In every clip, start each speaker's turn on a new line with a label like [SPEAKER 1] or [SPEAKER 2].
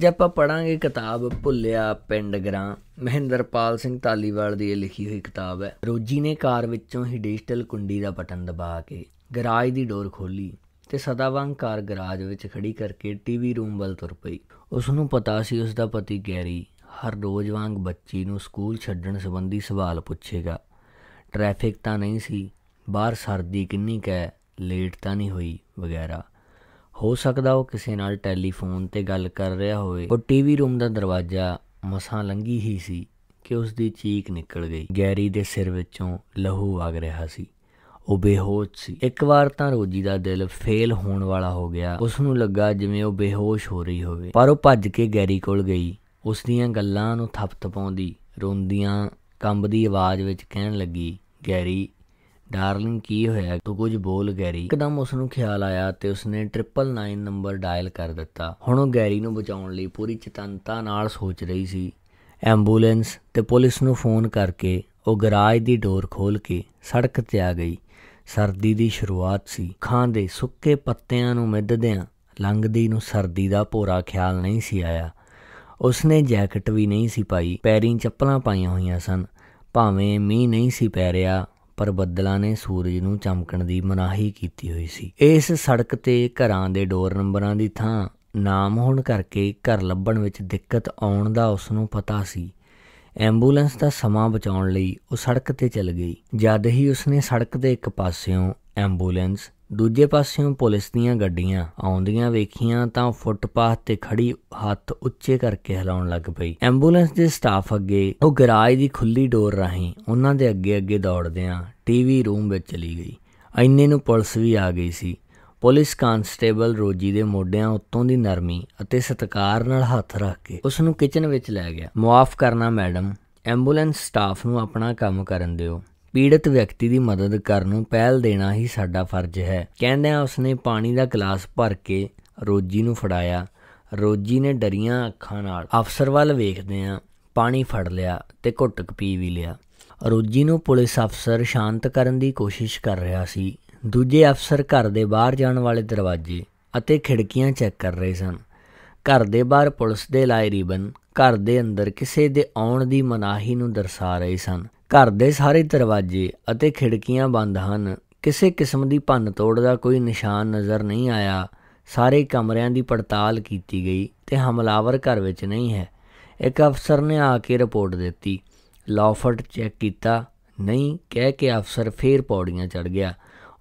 [SPEAKER 1] ਜੇ ਆਪਾਂ ਪੜਾਂਗੇ ਕਿਤਾਬ ਭੁੱਲਿਆ ਪਿੰਡ ਗਰਾਂ ਮਹਿੰਦਰਪਾਲ ਸਿੰਘ ਤਾਲੀਵਾਲ ਦੀ ਲਿਖੀ ਹੋਈ ਕਿਤਾਬ ਹੈ ਰੋਜੀ ਨੇ ਕਾਰ ਵਿੱਚੋਂ ਹੀ ਡਿਜੀਟਲ ਕੁੰਡੀ ਦਾ ਬਟਨ ਦਬਾ ਕੇ ਗਰਾਜ ਦੀ ਡੋਰ ਖੋਲੀ ਤੇ ਸਦਾ ਵਾਂਗ ਕਾਰ ਗਰਾਜ ਵਿੱਚ ਖੜੀ ਕਰਕੇ ਟੀਵੀ ਰੂਮ ਵੱਲ ਤੁਰ ਪਈ ਉਸ ਨੂੰ ਪਤਾ ਸੀ ਉਸ ਦਾ ਪਤੀ ਗੈਰੀ ਹਰ ਰੋਜ਼ ਵਾਂਗ ਬੱਚੀ ਨੂੰ ਸਕੂਲ ਛੱਡਣ ਸੰਬੰਧੀ ਸਵਾਲ ਪੁੱਛੇਗਾ ਟ੍ਰੈਫਿਕ ਤਾਂ ਨਹੀਂ ਸੀ ਬਾਹਰ ਸਰਦੀ ਕਿੰਨੀ ਕੈ ਲੇਟ ਤਾਂ ਨਹੀਂ ਹੋਈ ਵਗੈਰਾ ਹੋ ਸਕਦਾ ਉਹ ਕਿਸੇ ਨਾਲ ਟੈਲੀਫੋਨ ਤੇ ਗੱਲ ਕਰ ਰਿਹਾ ਹੋਵੇ ਉਹ ਟੀਵੀ ਰੂਮ ਦਾ ਦਰਵਾਜ਼ਾ ਮਸਾਂ ਲੰਗੀ ਹੀ ਸੀ ਕਿ ਉਸ ਦੀ ਚੀਕ ਨਿਕਲ ਗਈ ਗੈਰੀ ਦੇ ਸਿਰ ਵਿੱਚੋਂ ਲਹੂ ਵਗ ਰਿਹਾ ਸੀ ਉਹ ਬੇਹੋਸ਼ ਸੀ ਇੱਕ ਵਾਰ ਤਾਂ ਰੋਜੀ ਦਾ ਦਿਲ ਫੇਲ ਹੋਣ ਵਾਲਾ ਹੋ ਗਿਆ ਉਸ ਨੂੰ ਲੱਗਾ ਜਿਵੇਂ ਉਹ ਬੇਹੋਸ਼ ਹੋ ਰਹੀ ਹੋਵੇ ਪਰ ਉਹ ਭੱਜ ਕੇ ਗੈਰੀ ਕੋਲ ਗਈ ਉਸ ਦੀਆਂ ਗੱਲਾਂ ਨੂੰ ਥਪਥਪਾਉਂਦੀ ਰੋਂਦੀਆਂ ਕੰਬਦੀ ਆਵਾਜ਼ ਵਿੱਚ ਕਹਿਣ ਲੱਗੀ ਗੈਰੀ ਡਾਰਲਿੰਗ ਕੀ ਹੋਇਆ ਤੂੰ ਕੁਝ ਬੋਲ ਗੈਰੀ ਇੱਕਦਮ ਉਸ ਨੂੰ ਖਿਆਲ ਆਇਆ ਤੇ ਉਸਨੇ 999 ਨੰਬਰ ਡਾਇਲ ਕਰ ਦਿੱਤਾ ਹੁਣ ਉਹ ਗੈਰੀ ਨੂੰ ਬਚਾਉਣ ਲਈ ਪੂਰੀ ਚਤਨਤਾ ਨਾਲ ਸੋਚ ਰਹੀ ਸੀ ਐਂਬੂਲੈਂਸ ਤੇ ਪੁਲਿਸ ਨੂੰ ਫੋਨ ਕਰਕੇ ਉਹ ਗਰਾਜ ਦੀ ਡੋਰ ਖੋਲ ਕੇ ਸੜਕ ਤੇ ਆ ਗਈ ਸਰਦੀ ਦੀ ਸ਼ੁਰੂਆਤ ਸੀ ਖਾਂ ਦੇ ਸੁੱਕੇ ਪੱਤਿਆਂ ਨੂੰ ਮਿੱਧਦਿਆਂ ਲੰਗਦੀ ਨੂੰ ਸਰਦੀ ਦਾ ਭੋਰਾ ਖਿਆਲ ਨਹੀਂ ਸੀ ਆਇਆ ਉਸਨੇ ਜੈਕਟ ਵੀ ਨਹੀਂ ਸੀ ਪਾਈ ਪੈਰੀਂ ਚੱਪਲਾਂ ਪਾਈਆਂ ਹੋਈਆਂ ਸਨ ਭਾਵੇਂ ਮੀਂਹ ਨਹੀਂ ਸੀ ਪੈ ਰਿਹਾ ਪਰ ਬੱਦਲਾਂ ਨੇ ਸੂਰਜ ਨੂੰ ਚਮਕਣ ਦੀ ਮਨਾਹੀ ਕੀਤੀ ਹੋਈ ਸੀ ਇਸ ਸੜਕ ਤੇ ਘਰਾਂ ਦੇ ਡੋਰ ਨੰਬਰਾਂ ਦੀ ਥਾਂ ਨਾਮ ਹੋਣ ਕਰਕੇ ਘਰ ਲੱਭਣ ਵਿੱਚ ਦਿੱਕਤ ਆਉਣ ਦਾ ਉਸ ਨੂੰ ਪਤਾ ਸੀ ਐਂਬੂਲੈਂਸ ਦਾ ਸਮਾਂ ਬਚਾਉਣ ਲਈ ਉਹ ਸੜਕ ਤੇ ਚੱਲ ਗਈ ਜਦ ਹੀ ਉਸਨੇ ਸੜਕ ਦੇ ਇੱਕ ਪਾਸਿਓਂ ਐਂਬੂਲੈਂਸ ਦੂਜੇ ਪਾਸਿਓਂ ਪੁਲਿਸ ਦੀਆਂ ਗੱਡੀਆਂ ਆਉਂਦੀਆਂ ਵੇਖੀਆਂ ਤਾਂ ਫੁੱਟਪਾਥ ਤੇ ਖੜੀ ਹੱਥ ਉੱਚੇ ਕਰਕੇ ਹਿਲਾਉਣ ਲੱਗ ਪਈ ਐਂਬੂਲੈਂਸ ਦੇ ਸਟਾਫ ਅੱਗੇ ਉਹ ਗਰਾਜ ਦੀ ਖੁੱਲੀ ਡੋਰ ਰਾਹੀਂ ਉਹਨਾਂ ਦੇ ਅੱਗੇ ਅੱਗੇ ਦੌੜਦਿਆਂ ਟੀਵੀ ਰੂਮ ਵਿੱਚ ਚਲੀ ਗਈ ਐਨੇ ਨੂੰ ਪੁਲਿਸ ਵੀ ਆ ਗਈ ਸੀ ਪੁਲਿਸ ਕਾਂਸਟੇਬਲ ਰੋਜੀ ਦੇ ਮੋਢਿਆਂ ਉੱਤੋਂ ਦੀ ਨਰਮੀ ਅਤੇ ਸਤਕਾਰ ਨਾਲ ਹੱਥ ਰੱਖ ਕੇ ਉਸ ਨੂੰ ਕਿਚਨ ਵਿੱਚ ਲੈ ਗਿਆ ਮਾਫ ਕਰਨਾ ਮੈਡਮ ਐਂਬੂਲੈਂਸ ਸਟਾਫ ਨੂੰ ਆਪਣਾ ਕੰਮ ਕਰਨ ਦਿਓ ਪੀੜਤ ਵਿਅਕਤੀ ਦੀ ਮਦਦ ਕਰਨ ਨੂੰ ਪਹਿਲ ਦੇਣਾ ਹੀ ਸਾਡਾ ਫਰਜ਼ ਹੈ ਕਹਿੰਦਿਆਂ ਉਸਨੇ ਪਾਣੀ ਦਾ ਗਲਾਸ ਭਰ ਕੇ ਰੋਜੀ ਨੂੰ ਫੜਾਇਆ ਰੋਜੀ ਨੇ ਡਰੀਆਂ ਅੱਖਾਂ ਨਾਲ ਅਫਸਰ ਵੱਲ ਵੇਖਦੇ ਆ ਪਾਣੀ ਫੜ ਲਿਆ ਤੇ ਘੁੱਟਕ ਪੀ ਵੀ ਲਿਆ ਰੋਜੀ ਨੂੰ ਪੁਲਿਸ ਅਫਸਰ ਸ਼ਾਂਤ ਕਰਨ ਦੀ ਕੋਸ਼ਿਸ਼ ਕਰ ਰਿਹਾ ਸੀ ਦੂਜੇ ਅਫਸਰ ਘਰ ਦੇ ਬਾਹਰ ਜਾਣ ਵਾਲੇ ਦਰਵਾਜ਼ੇ ਅਤੇ ਖਿੜਕੀਆਂ ਚੈੱਕ ਕਰ ਰਹੇ ਸਨ ਘਰ ਦੇ ਬਾਹਰ ਪੁਲਿਸ ਦੇ ਲਾਇ ਰਿਬਨ ਘਰ ਦੇ ਅੰਦਰ ਕਿਸੇ ਦੇ ਆਉਣ ਦੀ ਮਨਾਹੀ ਨੂੰ ਦਰਸਾ ਰਹੇ ਸਨ ਘਰ ਦੇ ਸਾਰੇ ਦਰਵਾਜ਼ੇ ਅਤੇ ਖਿੜਕੀਆਂ ਬੰਦ ਹਨ ਕਿਸੇ ਕਿਸਮ ਦੀ ਤੋੜ ਦਾ ਕੋਈ ਨਿਸ਼ਾਨ ਨਜ਼ਰ ਨਹੀਂ ਆਇਆ ਸਾਰੇ ਕਮਰਿਆਂ ਦੀ ਪੜਤਾਲ ਕੀਤੀ ਗਈ ਤੇ ਹਮਲਾਵਰ ਘਰ ਵਿੱਚ ਨਹੀਂ ਹੈ ਇੱਕ ਅਫਸਰ ਨੇ ਆ ਕੇ ਰਿਪੋਰਟ ਦਿੱਤੀ ਲਾਫਰਟ ਚੈੱਕ ਕੀਤਾ ਨਹੀਂ ਕਹਿ ਕੇ ਅਫਸਰ ਫੇਰ ਪੌੜੀਆਂ ਚੜ ਗਿਆ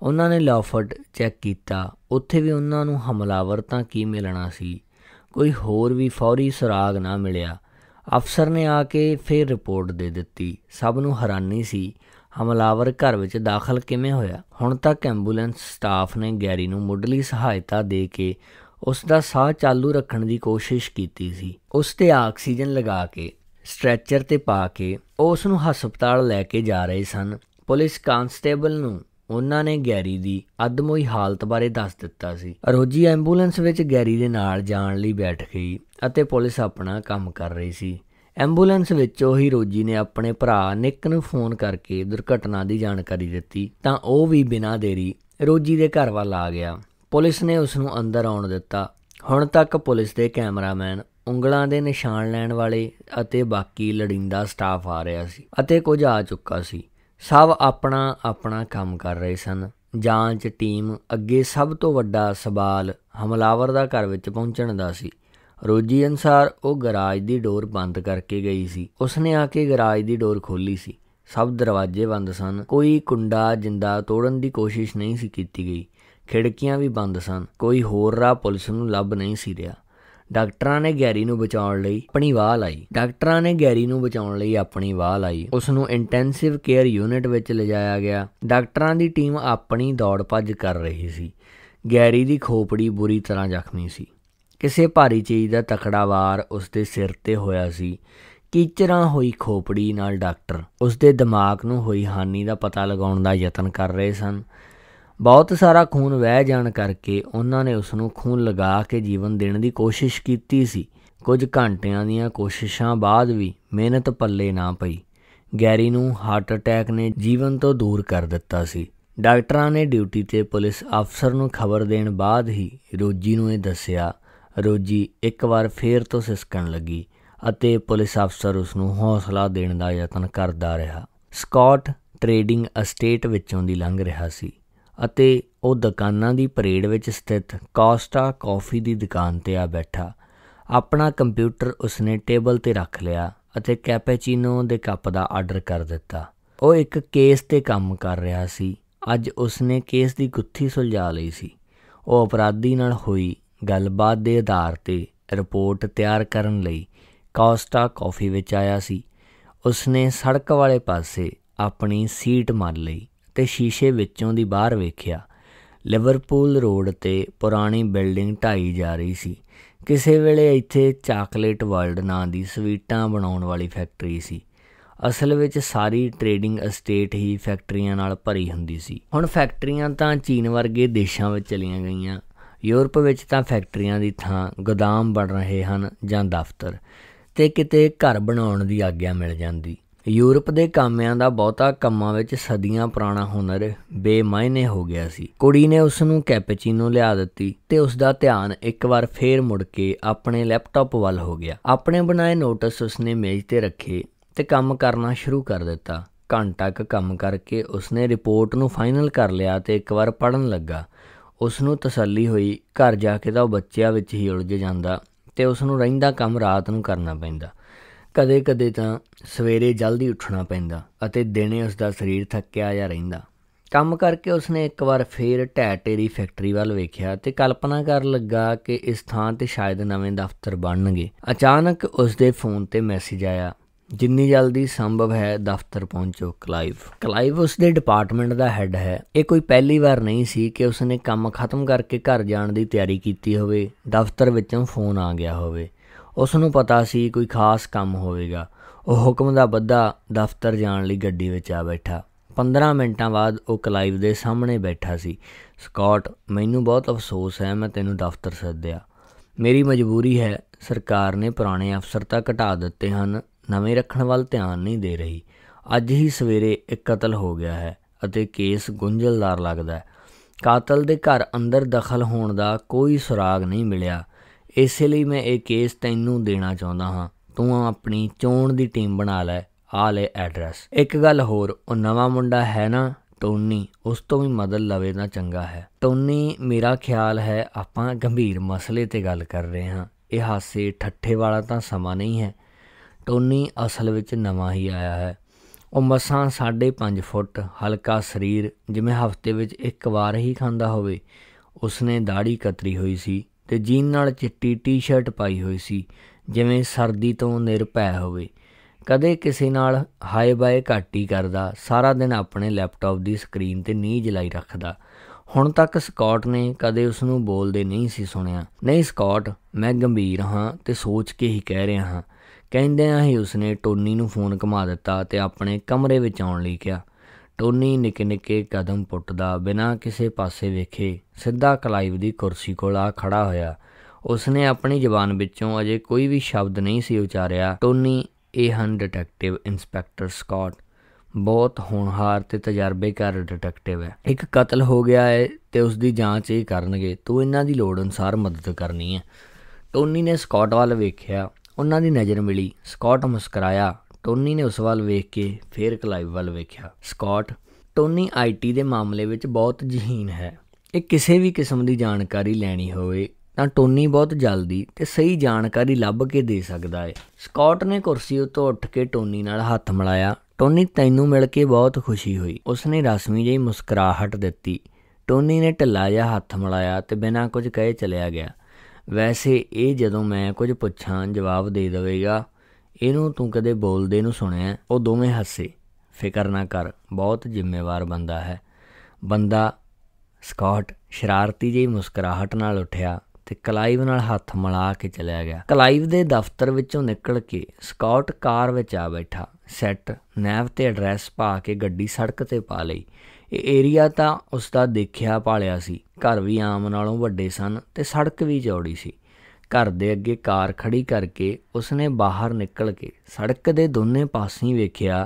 [SPEAKER 1] ਉਹਨਾਂ ਨੇ ਲਾਫਰਟ ਚੈੱਕ ਕੀਤਾ ਉੱਥੇ ਵੀ ਉਹਨਾਂ ਨੂੰ ਹਮਲਾਵਰ ਤਾਂ ਕੀ ਮਿਲਣਾ ਸੀ ਕੋਈ ਹੋਰ ਵੀ ਫੌਰੀ ਸੁਰਾਗ ਨਾ ਮਿਲਿਆ ਅਫਸਰ ਨੇ ਆ ਕੇ ਫੇਰ ਰਿਪੋਰਟ ਦੇ ਦਿੱਤੀ ਸਭ ਨੂੰ ਹੈਰਾਨੀ ਸੀ ਹਮਲਾਵਰ ਘਰ ਵਿੱਚ ਦਾਖਲ ਕਿਵੇਂ ਹੋਇਆ ਹੁਣ ਤੱਕ ਐਂਬੂਲੈਂਸ ਸਟਾਫ ਨੇ ਗੈਰੀ ਨੂੰ ਮੁੱਢਲੀ ਸਹਾਇਤਾ ਦੇ ਕੇ ਉਸ ਦਾ ਸਾਹ ਚਾਲੂ ਰੱਖਣ ਦੀ ਕੋਸ਼ਿਸ਼ ਕੀਤੀ ਸੀ ਉਸ ਤੇ ਆਕਸੀਜਨ ਲਗਾ ਕੇ ਸਟ੍ਰੈਚਰ ਤੇ ਪਾ ਕੇ ਉਸ ਨੂੰ ਹਸਪਤਾਲ ਲੈ ਕੇ ਜਾ ਰਹੇ ਸਨ ਪੁਲਿਸ ਕਾਂਸਟੇਬਲ ਨੂੰ ਉਹਨਾਂ ਨੇ ਗੈਰੀ ਦੀ ਅਦਮੋਈ ਹਾਲਤ ਬਾਰੇ ਦੱਸ ਦਿੱਤਾ ਸੀ ਰੋਜੀ ਐਂਬੂਲੈਂਸ ਵਿੱਚ ਗੈਰੀ ਦੇ ਨਾਲ ਜਾਣ ਲਈ ਬੈਠ ਗਈ ਅਤੇ ਪੁਲਿਸ ਆਪਣਾ ਕੰਮ ਕਰ ਰਹੀ ਸੀ ਐਂਬੂਲੈਂਸ ਵਿੱਚ ਉਹੀ ਰੋਜੀ ਨੇ ਆਪਣੇ ਭਰਾ ਨਿਕ ਨੂੰ ਫੋਨ ਕਰਕੇ ਦੁਰਘਟਨਾ ਦੀ ਜਾਣਕਾਰੀ ਦਿੱਤੀ ਤਾਂ ਉਹ ਵੀ ਬਿਨਾਂ ਦੇਰੀ ਰੋਜੀ ਦੇ ਘਰ ਵੱਲ ਆ ਗਿਆ ਪੁਲਿਸ ਨੇ ਉਸ ਨੂੰ ਅੰਦਰ ਆਉਣ ਦਿੱਤਾ ਹੁਣ ਤੱਕ ਪੁਲਿਸ ਦੇ ਕੈਮਰਾਮੈਨ ਉਂਗਲਾਂ ਦੇ ਨਿਸ਼ਾਨ ਲੈਣ ਵਾਲੇ ਅਤੇ ਬਾਕੀ ਲੜਿੰਦਾ ਸਟਾਫ ਆ ਰਿਹਾ ਸੀ ਅਤੇ ਕੁਝ ਆ ਚੁੱਕਾ ਸੀ ਸਭ ਆਪਣਾ ਆਪਣਾ ਕੰਮ ਕਰ ਰਹੇ ਸਨ ਜਾਂਚ ਟੀਮ ਅੱਗੇ ਸਭ ਤੋਂ ਵੱਡਾ ਸਵਾਲ ਹਮਲਾਵਰ ਦਾ ਘਰ ਵਿੱਚ ਪਹੁੰਚਣ ਦਾ ਸੀ ਰੋਜੀ ਅਨਸਾਰ ਉਹ ਗਰਾਜ ਦੀ ਡੋਰ ਬੰਦ ਕਰਕੇ ਗਈ ਸੀ ਉਸਨੇ ਆ ਕੇ ਗਰਾਜ ਦੀ ਡੋਰ ਖੋਲੀ ਸੀ ਸਭ ਦਰਵਾਜ਼ੇ ਬੰਦ ਸਨ ਕੋਈ ਕੁੰਡਾ ਜਿੰਦਾ ਤੋੜਨ ਦੀ ਕੋਸ਼ਿਸ਼ ਨਹੀਂ ਸੀ ਕੀਤੀ ਗਈ ਖਿੜਕੀਆਂ ਵੀ ਬੰਦ ਸਨ ਕੋਈ ਹੋਰ ਰਾਹ ਪੁਲਿਸ ਨੂੰ ਲੱਭ ਨਹੀਂ ਸੀ ਰਿਹਾ ਡਾਕਟਰਾਂ ਨੇ ਗੈਰੀ ਨੂੰ ਬਚਾਉਣ ਲਈ ਆਪਣੀ ਵਾਹ ਲਾਈ ਡਾਕਟਰਾਂ ਨੇ ਗੈਰੀ ਨੂੰ ਬਚਾਉਣ ਲਈ ਆਪਣੀ ਵਾਹ ਲਾਈ ਉਸ ਨੂੰ ਇੰਟੈਂਸਿਵ ਕੇਅਰ ਯੂਨਿਟ ਵਿੱਚ ਲਿਜਾਇਆ ਗਿਆ ਡਾਕਟਰਾਂ ਦੀ ਟੀਮ ਆਪਣੀ ਦੌੜ ਭੱਜ ਕਰ ਰਹੀ ਸੀ ਗੈਰੀ ਦੀ ਖੋਪੜੀ ਬੁਰੀ ਤਰ੍ਹਾਂ ਜ਼ਖਮੀ ਸੀ ਕਿਸੇ ਭਾਰੀ ਚੀਜ਼ ਦਾ ਤਕੜਾ ਵਾਰ ਉਸ ਦੇ ਸਿਰ ਤੇ ਹੋਇਆ ਸੀ ਕੀਚਰਾਂ ਹੋਈ ਖੋਪੜੀ ਨਾਲ ਡਾਕਟਰ ਉਸ ਦੇ ਦਿਮਾਗ ਨੂੰ ਹੋਈ ਹਾਨੀ ਦਾ ਪਤਾ ਲਗਾਉਣ ਦਾ ਯਤਨ ਕਰ ਰਹੇ ਸਨ ਬਹੁਤ ਸਾਰਾ ਖੂਨ ਵਹਿ ਜਾਣ ਕਰਕੇ ਉਹਨਾਂ ਨੇ ਉਸ ਨੂੰ ਖੂਨ ਲਗਾ ਕੇ ਜੀਵਨ ਦੇਣ ਦੀ ਕੋਸ਼ਿਸ਼ ਕੀਤੀ ਸੀ ਕੁਝ ਘੰਟਿਆਂ ਦੀਆਂ ਕੋਸ਼ਿਸ਼ਾਂ ਬਾਅਦ ਵੀ ਮਿਹਨਤ ਪੱਲੇ ਨਾ ਪਈ ਗੈਰੀ ਨੂੰ ਹਾਰਟ ਅਟੈਕ ਨੇ ਜੀਵਨ ਤੋਂ ਦੂਰ ਕਰ ਦਿੱਤਾ ਸੀ ਡਾਕਟਰਾਂ ਨੇ ਡਿਊਟੀ ਤੇ ਪੁਲਿਸ ਅਫਸਰ ਨੂੰ ਖਬਰ ਦੇਣ ਬਾਅਦ ਹੀ ਰੋਜੀ ਨੂੰ ਇਹ ਦੱਸਿਆ ਰੋਜੀ ਇੱਕ ਵਾਰ ਫੇਰ ਤੋਂ ਸਿਸਕਣ ਲੱਗੀ ਅਤੇ ਪੁਲਿਸ ਅਫਸਰ ਉਸ ਨੂੰ ਹੌਸਲਾ ਦੇਣ ਦਾ ਯਤਨ ਕਰਦਾ ਰਿਹਾ ਸਕਾਟ ਟ੍ਰੇਡਿੰਗ ਅਸਟੇਟ ਵਿੱਚੋਂ ਦੀ ਲੰਘ ਰਿਹਾ ਸੀ ਅਤੇ ਉਹ ਦੁਕਾਨਾਂ ਦੀ ਪਰੇਡ ਵਿੱਚ ਸਥਿਤ ਕਾਸਟਾ ਕਾਫੀ ਦੀ ਦੁਕਾਨ ਤੇ ਆ ਬੈਠਾ ਆਪਣਾ ਕੰਪਿਊਟਰ ਉਸਨੇ ਟੇਬਲ ਤੇ ਰੱਖ ਲਿਆ ਅਤੇ ਕੈਪੇਚੀਨੋ ਦੇ ਕੱਪ ਦਾ ਆਰਡਰ ਕਰ ਦਿੱਤਾ ਉਹ ਇੱਕ ਕੇਸ ਤੇ ਕੰਮ ਕਰ ਰਿਹਾ ਸੀ ਅੱਜ ਉਸਨੇ ਕੇਸ ਦੀ ਗੁੱਥੀ ਸੁਲਝਾ ਲਈ ਸੀ ਉਹ ਅਪਰਾਧੀ ਨਾਲ ਹੋਈ ਗੱਲਬਾਤ ਦੇ ਆਧਾਰ ਤੇ ਰਿਪੋਰਟ ਤਿਆਰ ਕਰਨ ਲਈ ਕਾਸਟਾ ਕਾਫੀ ਵਿੱਚ ਆਇਆ ਸੀ ਉਸਨੇ ਸੜਕ ਵਾਲੇ ਪਾਸੇ ਆਪਣੀ ਸੀਟ ਮੰਨ ਲਈ ਤੇ ਸ਼ੀਸ਼ੇ ਵਿੱਚੋਂ ਦੀ ਬਾਹਰ ਵੇਖਿਆ ਲਿਵਰਪੂਲ ਰੋਡ ਤੇ ਪੁਰਾਣੀ ਬਿਲਡਿੰਗ ਢਾਈ ਜਾ ਰਹੀ ਸੀ ਕਿਸੇ ਵੇਲੇ ਇੱਥੇ ਚਾਕਲੇਟ ਵਰਲਡ ਨਾਂ ਦੀ ਸਵੀਟਾਂ ਬਣਾਉਣ ਵਾਲੀ ਫੈਕਟਰੀ ਸੀ ਅਸਲ ਵਿੱਚ ਸਾਰੀ ਟ੍ਰੇਡਿੰਗ ਅਸਟੇਟ ਹੀ ਫੈਕਟਰੀਆਂ ਨਾਲ ਭਰੀ ਹੁੰਦੀ ਸੀ ਹੁਣ ਫੈਕਟਰੀਆਂ ਤਾਂ ਚੀਨ ਵਰਗੇ ਦੇਸ਼ਾਂ ਵਿੱਚ ਚਲੀਆਂ ਗਈਆਂ ਯੂਰਪ ਵਿੱਚ ਤਾਂ ਫੈਕਟਰੀਆਂ ਦੀ ਥਾਂ ਗੋਦਾਮ ਬਣ ਰਹੇ ਹਨ ਜਾਂ ਦਫ਼ਤਰ ਤੇ ਕਿਤੇ ਘਰ ਬਣਾਉਣ ਦੀ ਆਗਿਆ ਮਿਲ ਜਾਂਦੀ ਯੂਰਪ ਦੇ ਕਾਮਿਆਂ ਦਾ ਬਹੁਤਾ ਕੰਮਾਂ ਵਿੱਚ ਸਦੀਆਂ ਪੁਰਾਣਾ ਹੁਨਰ ਬੇਮਾਇਨੇ ਹੋ ਗਿਆ ਸੀ ਕੁੜੀ ਨੇ ਉਸ ਨੂੰ ਕੈਪੇਚੀਨੋ ਲਿਆ ਦਿੱਤੀ ਤੇ ਉਸ ਦਾ ਧਿਆਨ ਇੱਕ ਵਾਰ ਫੇਰ ਮੁੜ ਕੇ ਆਪਣੇ ਲੈਪਟਾਪ ਵੱਲ ਹੋ ਗਿਆ ਆਪਣੇ ਬਣਾਏ ਉਸ ਉਸਨੇ ਮੇਜ਼ ਤੇ ਰੱਖੇ ਤੇ ਕੰਮ ਕਰਨਾ ਸ਼ੁਰੂ ਕਰ ਦਿੱਤਾ ਘੰਟਾ ਕੰਮ ਕਰਕੇ ਉਸਨੇ ਰਿਪੋਰਟ ਨੂੰ ਫਾਈਨਲ ਕਰ ਲਿਆ ਤੇ ਇੱਕ ਵਾਰ ਪੜਨ ਲੱਗਾ ਉਸ ਨੂੰ ਤਸੱਲੀ ਹੋਈ ਘਰ ਜਾ ਕੇ ਤਾਂ ਉਹ ਬੱਚਿਆਂ ਵਿੱਚ ਹੀ ਉਲਝ ਜਾਂਦਾ ਤੇ ਉਸ ਨੂੰ ਰਹਿੰਦਾ ਕੰਮ ਰਾਤ ਨੂੰ ਕਰਨਾ ਪੈਂਦਾ ਕਦੇ-ਕਦੇ ਤਾਂ ਸਵੇਰੇ ਜਲਦੀ ਉੱਠਣਾ ਪੈਂਦਾ ਅਤੇ ਦਿਨੇ ਉਸ ਦਾ ਸਰੀਰ ਥੱਕਿਆ ਜਾਂ ਰਹਿੰਦਾ ਕੰਮ ਕਰਕੇ ਉਸ ਨੇ ਇੱਕ ਵਾਰ ਫੇਰ ਢਹਿ ਟੇਰੀ ਫੈਕਟਰੀ ਵੱਲ ਵੇਖਿਆ ਤੇ ਕਲਪਨਾ ਕਰਨ ਲੱਗਾ ਕਿ ਇਸ ਥਾਂ ਤੇ ਸ਼ਾਇਦ ਨਵੇਂ ਦਫ਼ਤਰ ਬਣਨਗੇ ਅਚਾਨਕ ਉਸ ਦੇ ਫੋਨ ਤੇ ਮੈਸੇਜ ਆਇਆ ਜਿੰਨੀ ਜਲਦੀ ਸੰਭਵ ਹੈ ਦਫ਼ਤਰ ਪਹੁੰਚੋ ਕਲਾਈਵ ਕਲਾਈਵ ਉਸ ਦੇ ਡਿਪਾਰਟਮੈਂਟ ਦਾ ਹੈੱਡ ਹੈ ਇਹ ਕੋਈ ਪਹਿਲੀ ਵਾਰ ਨਹੀਂ ਸੀ ਕਿ ਉਸ ਨੇ ਕੰਮ ਖਤਮ ਕਰਕੇ ਘਰ ਜਾਣ ਦੀ ਤਿਆਰੀ ਕੀਤੀ ਹੋਵੇ ਦਫ਼ਤਰ ਵਿੱਚੋਂ ਫੋਨ ਆ ਗਿਆ ਹੋਵੇ ਉਸ ਨੂੰ ਪਤਾ ਸੀ ਕੋਈ ਖਾਸ ਕੰਮ ਹੋਵੇਗਾ ਉਹ ਹੁਕਮ ਦਾ ਬੱਧਾ ਦਫ਼ਤਰ ਜਾਣ ਲਈ ਗੱਡੀ ਵਿੱਚ ਆ ਬੈਠਾ 15 ਮਿੰਟਾਂ ਬਾਅਦ ਉਹ ਕਲਾਈਵ ਦੇ ਸਾਹਮਣੇ ਬੈਠਾ ਸੀ ਸਕਾਟ ਮੈਨੂੰ ਬਹੁਤ ਅਫਸੋਸ ਹੈ ਮੈਂ ਤੈਨੂੰ ਦਫ਼ਤਰ ਸੱਦਿਆ ਮੇਰੀ ਮਜਬੂਰੀ ਹੈ ਸਰਕਾਰ ਨੇ ਪੁਰਾਣੇ ਅਫਸਰ ਤਾਂ ਘਟਾ ਦਿੱਤੇ ਹਨ ਨਵੇਂ ਰੱਖਣ ਵੱਲ ਧਿਆਨ ਨਹੀਂ ਦੇ ਰਹੀ ਅੱਜ ਹੀ ਸਵੇਰੇ ਇੱਕ ਕਤਲ ਹੋ ਗਿਆ ਹੈ ਅਤੇ ਕੇਸ ਗੁੰਝਲਦਾਰ ਲੱਗਦਾ ਹੈ ਕਾਤਲ ਦੇ ਘਰ ਅੰਦਰ ਦਖਲ ਹੋਣ ਦਾ ਕੋਈ ਸੁਰਾਗ ਨਹੀਂ ਮਿਲਿਆ ਇਸੇ ਲਈ ਮੈਂ ਇਹ ਕੇਸ ਤੈਨੂੰ ਦੇਣਾ ਚਾਹੁੰਦਾ ਹਾਂ ਤੂੰ ਆਪਣੀ ਚੋਣ ਦੀ ਟੀਮ ਬਣਾ ਲੈ ਆ ਲੈ ਐਡਰੈਸ ਇੱਕ ਗੱਲ ਹੋਰ ਉਹ ਨਵਾਂ ਮੁੰਡਾ ਹੈ ਨਾ ਟੋਨੀ ਉਸ ਤੋਂ ਵੀ ਮਦਦ ਲਵੇ ਤਾਂ ਚੰਗਾ ਹੈ ਟੋਨੀ ਮੇਰਾ ਖਿਆਲ ਹੈ ਆਪਾਂ ਗੰਭੀਰ ਮਸਲੇ ਤੇ ਗੱਲ ਕਰ ਰਹੇ ਹਾਂ ਇਹ ਹਾਸੇ ਠੱਠੇ ਵਾਲਾ ਤਾਂ ਸਮਾਂ ਨਹੀਂ ਹੈ ਟੋਨੀ ਅਸਲ ਵਿੱਚ ਨਵਾਂ ਹੀ ਆਇਆ ਹੈ ਉਹ ਮਸਾਂ 5.5 ਫੁੱਟ ਹਲਕਾ ਸਰੀਰ ਜਿਵੇਂ ਹਫ਼ਤੇ ਵਿੱਚ ਇੱਕ ਵਾਰ ਹੀ ਖਾਂਦਾ ਹੋਵੇ ਉਸਨੇ ਦਾੜੀ ਕਤਰੀ ਹੋਈ ਸੀ ਤੇ ਜੀਨ ਨਾਲ ਚਿੱਟੀ ਟੀ-ਸ਼ਰਟ ਪਾਈ ਹੋਈ ਸੀ ਜਿਵੇਂ ਸਰਦੀ ਤੋਂ ਨਿਰਭੈ ਹੋਵੇ ਕਦੇ ਕਿਸੇ ਨਾਲ ਹਾਈ ਬਾਏ ਘਾਟੀ ਕਰਦਾ ਸਾਰਾ ਦਿਨ ਆਪਣੇ ਲੈਪਟਾਪ ਦੀ ਸਕਰੀਨ ਤੇ ਨੀਂ ਜਲਾਈ ਰੱਖਦਾ ਹੁਣ ਤੱਕ ਸਕਾਟ ਨੇ ਕਦੇ ਉਸ ਨੂੰ ਬੋਲਦੇ ਨਹੀਂ ਸੀ ਸੁਣਿਆ ਨਹੀਂ ਸਕਾਟ ਮੈਂ ਗੰਭੀਰ ਹਾਂ ਤੇ ਸੋਚ ਕੇ ਹੀ ਕਹਿ ਰਿਹਾ ਹਾਂ ਕਹਿੰਦਿਆਂ ਹੀ ਉਸਨੇ ਟੋਨੀ ਨੂੰ ਫੋਨ ਕਮਾ ਦਿੱਤਾ ਤੇ ਆਪਣੇ ਕਮਰੇ ਵਿੱਚ ਆਉਣ ਲਈ ਕਿਹਾ ਟੋਨੀ ਨਿੱਕੇ-ਨਿੱਕੇ ਕਦਮ ਪੁੱਟਦਾ ਬਿਨਾਂ ਕਿਸੇ ਪਾਸੇ ਵੇਖੇ ਸਿੱਧਾ ਕਲਾਈਵ ਦੀ ਕੁਰਸੀ ਕੋਲ ਆ ਖੜਾ ਹੋਇਆ ਉਸਨੇ ਆਪਣੀ ਜ਼ੁਬਾਨ ਵਿੱਚੋਂ ਅਜੇ ਕੋਈ ਵੀ ਸ਼ਬਦ ਨਹੀਂ ਸੀ ਉਚਾਰਿਆ ਟੋਨੀ ਇਹ ਹਨ ਡਿਟੈਕਟਿਵ ਇਨਸਪੈਕਟਰ ਸਕਾਟ ਬਹੁਤ ਹੋਣਹਾਰ ਤੇ ਤਜਰਬੇਕਾਰ ਡਿਟੈਕਟਿਵ ਹੈ ਇੱਕ ਕਤਲ ਹੋ ਗਿਆ ਹੈ ਤੇ ਉਸ ਦੀ ਜਾਂਚ ਇਹ ਕਰਨਗੇ ਤੂੰ ਇਹਨਾਂ ਦੀ ਲੋੜ ਅਨਸਾਰ ਮਦਦ ਕਰਨੀ ਹੈ ਟੋਨੀ ਨੇ ਸਕਾਟ ਵੱਲ ਵੇਖਿਆ ਉਹਨਾਂ ਦੀ ਨਜ਼ਰ ਮਿਲੀ ਸਕਾਟ ਮੁਸਕਰਾਇਆ ਟੋਨੀ ਨੇ ਉਸ ਵੱਲ ਵੇਖ ਕੇ ਫੇਰ ਕਲਾਈਵ ਵੱਲ ਵੇਖਿਆ ਸਕਾਟ ਟੋਨੀ ਆਈਟੀ ਦੇ ਮਾਮਲੇ ਵਿੱਚ ਬਹੁਤ ਜਹੀਨ ਹੈ ਇਹ ਕਿਸੇ ਵੀ ਕਿਸਮ ਦੀ ਜਾਣਕਾਰੀ ਲੈਣੀ ਹੋਵੇ ਤਾਂ ਟੋਨੀ ਬਹੁਤ ਜਲਦੀ ਤੇ ਸਹੀ ਜਾਣਕਾਰੀ ਲੱਭ ਕੇ ਦੇ ਸਕਦਾ ਹੈ ਸਕਾਟ ਨੇ ਕੁਰਸੀ ਉੱਤੋਂ ਉੱਠ ਕੇ ਟੋਨੀ ਨਾਲ ਹੱਥ ਮਿਲਾਇਆ ਟੋਨੀ ਤੈਨੂੰ ਮਿਲ ਕੇ ਬਹੁਤ ਖੁਸ਼ੀ ਹੋਈ ਉਸ ਨੇ ਰਸਮੀ ਜਿਹੀ ਮੁਸਕਰਾਹਟ ਦਿੱਤੀ ਟੋਨੀ ਨੇ ਢਿੱਲਾ ਜਿਹਾ ਹੱਥ ਮਿਲਾਇਆ ਤੇ ਬਿਨਾਂ ਕੁਝ ਕਹੇ ਚਲਿਆ ਗਿਆ ਵੈਸੇ ਇਹ ਜਦੋਂ ਮੈਂ ਕੁਝ ਪੁੱਛਾਂ ਜਵਾਬ ਦੇ ਦੇਵੇਗਾ ਇਹਨੂੰ ਤੂੰ ਕਦੇ ਬੋਲਦੇ ਨੂੰ ਸੁਣਿਆ ਉਹ ਦੋਵੇਂ ਹੱਸੇ ਫਿਕਰ ਨਾ ਕਰ ਬਹੁਤ ਜ਼ਿੰਮੇਵਾਰ ਬੰਦਾ ਹੈ ਬੰਦਾ ਸਕਾਟ ਸ਼ਰਾਰਤੀ ਜਿਹੀ ਮੁਸਕਰਾਹਟ ਨਾਲ ਉੱਠਿਆ ਤੇ ਕਲਾਈਵ ਨਾਲ ਹੱਥ ਮਿਲਾ ਕੇ ਚਲਿਆ ਗਿਆ ਕਲਾਈਵ ਦੇ ਦਫ਼ਤਰ ਵਿੱਚੋਂ ਨਿਕਲ ਕੇ ਸਕਾਟ ਕਾਰ ਵਿੱਚ ਆ ਬੈਠਾ ਸੈੱਟ ਨੈਵ ਤੇ ਐਡਰੈਸ ਪਾ ਕੇ ਗੱਡੀ ਸੜਕ ਤੇ ਪਾ ਲਈ ਇਹ ਏਰੀਆ ਤਾਂ ਉਸ ਦਾ ਦੇਖਿਆ ਪਾਲਿਆ ਸੀ ਘਰ ਵੀ ਆਮ ਨਾਲੋਂ ਵੱਡੇ ਸਨ ਤੇ ਸੜਕ ਵੀ ਚੌੜੀ ਸੀ ਘਰ ਦੇ ਅੱਗੇ ਕਾਰ ਖੜੀ ਕਰਕੇ ਉਸਨੇ ਬਾਹਰ ਨਿਕਲ ਕੇ ਸੜਕ ਦੇ ਦੋਨੇ ਪਾਸੇ ਵੇਖਿਆ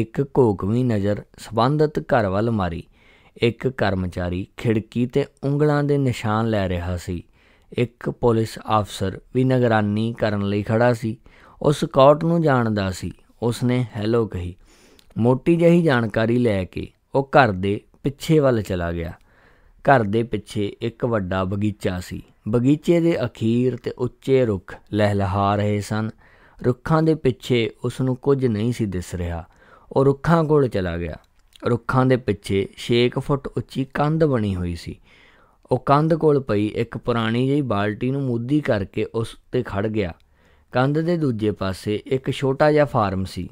[SPEAKER 1] ਇੱਕ ਘੋਕਵੀਂ ਨਜ਼ਰ ਸਬੰਧਤ ਘਰ ਵੱਲ ਮਾਰੀ ਇੱਕ ਕਰਮਚਾਰੀ ਖਿੜਕੀ ਤੇ ਉਂਗਲਾਂ ਦੇ ਨਿਸ਼ਾਨ ਲੈ ਰਿਹਾ ਸੀ ਇੱਕ ਪੁਲਿਸ ਅਫਸਰ ਵੀ ਨਿਗਰਾਨੀ ਕਰਨ ਲਈ ਖੜਾ ਸੀ ਉਸ ਕੋਰਟ ਨੂੰ ਜਾਣਦਾ ਸੀ ਉਸਨੇ ਹੈਲੋ ਕਹੀ ਮੋਟੀ ਜਹੀ ਜਾਣਕਾਰੀ ਲੈ ਕੇ ਉਹ ਘਰ ਦੇ ਪਿੱਛੇ ਵੱਲ ਚਲਾ ਗਿਆ ਘਰ ਦੇ ਪਿੱਛੇ ਇੱਕ ਵੱਡਾ ਬਗੀਚਾ ਸੀ ਬਗੀਚੇ ਦੇ ਅਖੀਰ ਤੇ ਉੱਚੇ ਰੁੱਖ ਲਹਿਲਹਾ ਰਹੇ ਸਨ ਰੁੱਖਾਂ ਦੇ ਪਿੱਛੇ ਉਸ ਨੂੰ ਕੁਝ ਨਹੀਂ ਸੀ ਦਿਸ ਰਿਹਾ ਉਹ ਰੁੱਖਾਂ ਕੋਲ ਚਲਾ ਗਿਆ ਰੁੱਖਾਂ ਦੇ ਪਿੱਛੇ 6 ਫੁੱਟ ਉੱਚੀ ਕੰਧ ਬਣੀ ਹੋਈ ਸੀ ਉਹ ਕੰਧ ਕੋਲ ਪਈ ਇੱਕ ਪੁਰਾਣੀ ਜਿਹੀ ਬਾਲਟੀ ਨੂੰ ਮੁੱਦੀ ਕਰਕੇ ਉਸ ਤੇ ਖੜ ਗਿਆ ਕੰਧ ਦੇ ਦੂਜੇ ਪਾਸੇ ਇੱਕ ਛੋਟਾ ਜਿਹਾ ਫਾਰਮ ਸੀ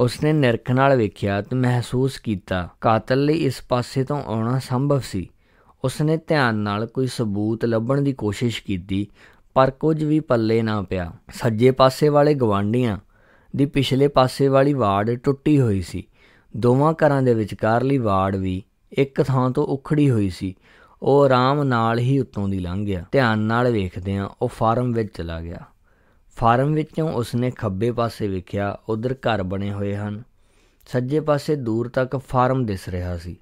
[SPEAKER 1] ਉਸਨੇ ਨਿਰਖ ਨਾਲ ਵੇਖਿਆ ਤੇ ਮਹਿਸੂਸ ਕੀਤਾ ਕਾਤਲ ਲਈ ਇਸ ਪਾਸੇ ਤੋਂ ਆਉਣਾ ਸੰਭਵ ਸੀ ਉਸਨੇ ਧਿਆਨ ਨਾਲ ਕੋਈ ਸਬੂਤ ਲੱਭਣ ਦੀ ਕੋਸ਼ਿਸ਼ ਕੀਤੀ ਪਰ ਕੁਝ ਵੀ ਪੱਲੇ ਨਾ ਪਿਆ ਸੱਜੇ ਪਾਸੇ ਵਾਲੇ ਗਵਾਂਢੀਆਂ ਦੀ ਪਿਛਲੇ ਪਾਸੇ ਵਾਲੀ ਵਾਰਡ ਟੁੱਟੀ ਹੋਈ ਸੀ ਦੋਵਾਂ ਘਰਾਂ ਦੇ ਵਿਚਕਾਰਲੀ ਵਾਰਡ ਵੀ ਇੱਕ ਥਾਂ ਤੋਂ ਉਖੜੀ ਹੋਈ ਸੀ ਉਹ ਆਰਾਮ ਨਾਲ ਹੀ ਉੱਤੋਂ ਦੀ ਲੰਘ ਗਿਆ ਧਿਆਨ ਨਾਲ ਵੇਖਦਿਆਂ ਉਹ ਫਾਰਮ ਵਿੱਚ ਚਲਾ ਗਿਆ ਫਾਰਮ ਵਿੱਚੋਂ ਉਸਨੇ ਖੱਬੇ ਪਾਸੇ ਵੇਖਿਆ ਉਧਰ ਘਰ ਬਣੇ ਹੋਏ ਹਨ ਸੱਜੇ ਪਾਸੇ ਦੂਰ ਤੱਕ ਫਾਰਮ ਦਿਸ ਰਿਹਾ ਸੀ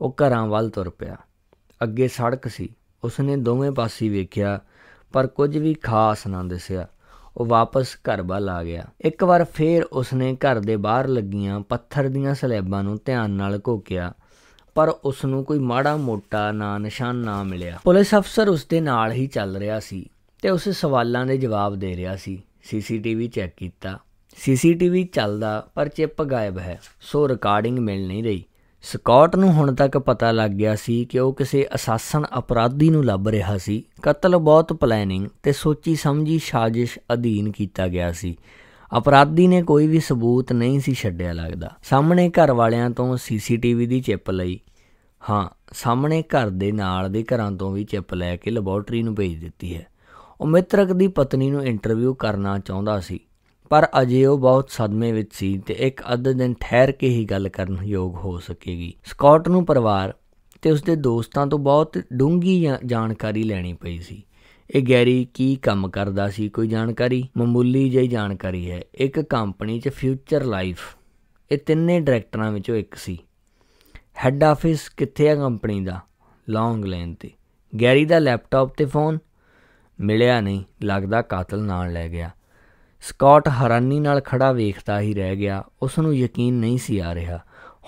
[SPEAKER 1] ਉਹ ਘਰਾਂ ਵੱਲ ਤੁਰ ਪਿਆ ਅੱਗੇ ਸੜਕ ਸੀ ਉਸਨੇ ਦੋਵੇਂ ਪਾਸੇ ਵੇਖਿਆ ਪਰ ਕੁਝ ਵੀ ਖਾਸ ਨਾ ਦਿਸਿਆ ਉਹ ਵਾਪਸ ਘਰ ਵੱਲ ਆ ਗਿਆ ਇੱਕ ਵਾਰ ਫੇਰ ਉਸਨੇ ਘਰ ਦੇ ਬਾਹਰ ਲੱਗੀਆਂ ਪੱਥਰ ਦੀਆਂ ਸਲੈਬਾਂ ਨੂੰ ਧਿਆਨ ਨਾਲ ਘੋਕਿਆ ਪਰ ਉਸ ਨੂੰ ਕੋਈ ਮਾੜਾ ਮੋਟਾ ਨਾ ਨਿਸ਼ਾਨ ਨਾ ਮਿਲਿਆ ਪੁਲਿਸ ਅਫਸਰ ਉਸ ਦੇ ਨਾਲ ਹੀ ਚੱਲ ਰਿਹਾ ਸੀ ਤੇ ਉਸ ਸਵਾਲਾਂ ਦੇ ਜਵਾਬ ਦੇ ਰਿਹਾ ਸੀ ਸੀਸੀਟੀਵੀ ਚੈੱਕ ਕੀਤਾ ਸੀਸੀਟੀਵੀ ਚੱਲਦਾ ਪਰ ਚਿਪ ਗਾਇਬ ਹੈ ਸੋ ਰਿਕਾਰਡਿੰਗ ਮਿਲ ਨਹੀਂ ਰਹੀ ਸਕਾਟ ਨੂੰ ਹੁਣ ਤੱਕ ਪਤਾ ਲੱਗ ਗਿਆ ਸੀ ਕਿ ਉਹ ਕਿਸੇ ਅਸਾਸਨ ਅਪਰਾਧੀ ਨੂੰ ਲੱਭ ਰਿਹਾ ਸੀ ਕਤਲ ਬਹੁਤ ਪਲੈਨਿੰਗ ਤੇ ਸੋਚੀ ਸਮਝੀ ਸਾਜ਼ਿਸ਼ ਅਧੀਨ ਕੀਤਾ ਗਿਆ ਸੀ ਅਪਰਾਧੀ ਨੇ ਕੋਈ ਵੀ ਸਬੂਤ ਨਹੀਂ ਸੀ ਛੱਡਿਆ ਲੱਗਦਾ ਸਾਹਮਣੇ ਘਰ ਵਾਲਿਆਂ ਤੋਂ ਸੀਸੀਟੀਵੀ ਦੀ ਚਿਪ ਲਈ ਹਾਂ ਸਾਹਮਣੇ ਘਰ ਦੇ ਨਾਲ ਦੇ ਘਰਾਂ ਤੋਂ ਵੀ ਚਿਪ ਲੈ ਕੇ ਲੈਬੋਰਟਰੀ ਨੂੰ ਭੇਜ ਦਿੱਤੀ ਹੈ ਉਹ ਦੀ ਪਤਨੀ ਨੂੰ ਇੰਟਰਵਿਊ ਕਰਨਾ ਚਾਹੁੰਦਾ ਸੀ ਪਰ ਅਜੇ ਉਹ ਬਹੁਤ ਸਦਮੇ ਵਿੱਚ ਸੀ ਤੇ ਇੱਕ ਅੱਧ ਦਿਨ ਠਹਿਰ ਕੇ ਹੀ ਗੱਲ ਕਰਨ ਯੋਗ ਹੋ ਸਕੇਗੀ ਸਕਾਟ ਨੂੰ ਪਰਿਵਾਰ ਤੇ ਉਸਦੇ ਦੋਸਤਾਂ ਤੋਂ ਬਹੁਤ ਡੂੰਗੀ ਜਾਣਕਾਰੀ ਲੈਣੀ ਪਈ ਸੀ ਇਹ ਗੈਰੀ ਕੀ ਕੰਮ ਕਰਦਾ ਸੀ ਕੋਈ ਜਾਣਕਾਰੀ ਮਾਮੂਲੀ ਜਿਹੀ ਜਾਣਕਾਰੀ ਹੈ ਇੱਕ ਕੰਪਨੀ 'ਚ ਫਿਊਚਰ ਲਾਈਫ ਇਹ ਤਿੰਨੇ ਡਾਇਰੈਕਟਰਾਂ ਵਿੱਚੋਂ ਇੱਕ ਸੀ ਹੈੱਡ ਆਫਿਸ ਕਿੱਥੇ ਆ ਕੰਪਨੀ ਦਾ ਲੌਂਗ ਲੇਨ ਤੇ ਗੈਰੀ ਦਾ ਲੈਪਟਾਪ ਤੇ ਫੋਨ ਮਿਲਿਆ ਨਹੀਂ ਲੱਗਦਾ ਕਾਤਲ ਨਾਲ ਲੈ ਗਿਆ ਸਕਾਟ ਹੈਰਾਨੀ ਨਾਲ ਖੜਾ ਵੇਖਦਾ ਹੀ ਰਹਿ ਗਿਆ ਉਸ ਨੂੰ ਯਕੀਨ ਨਹੀਂ ਸੀ ਆ ਰਿਹਾ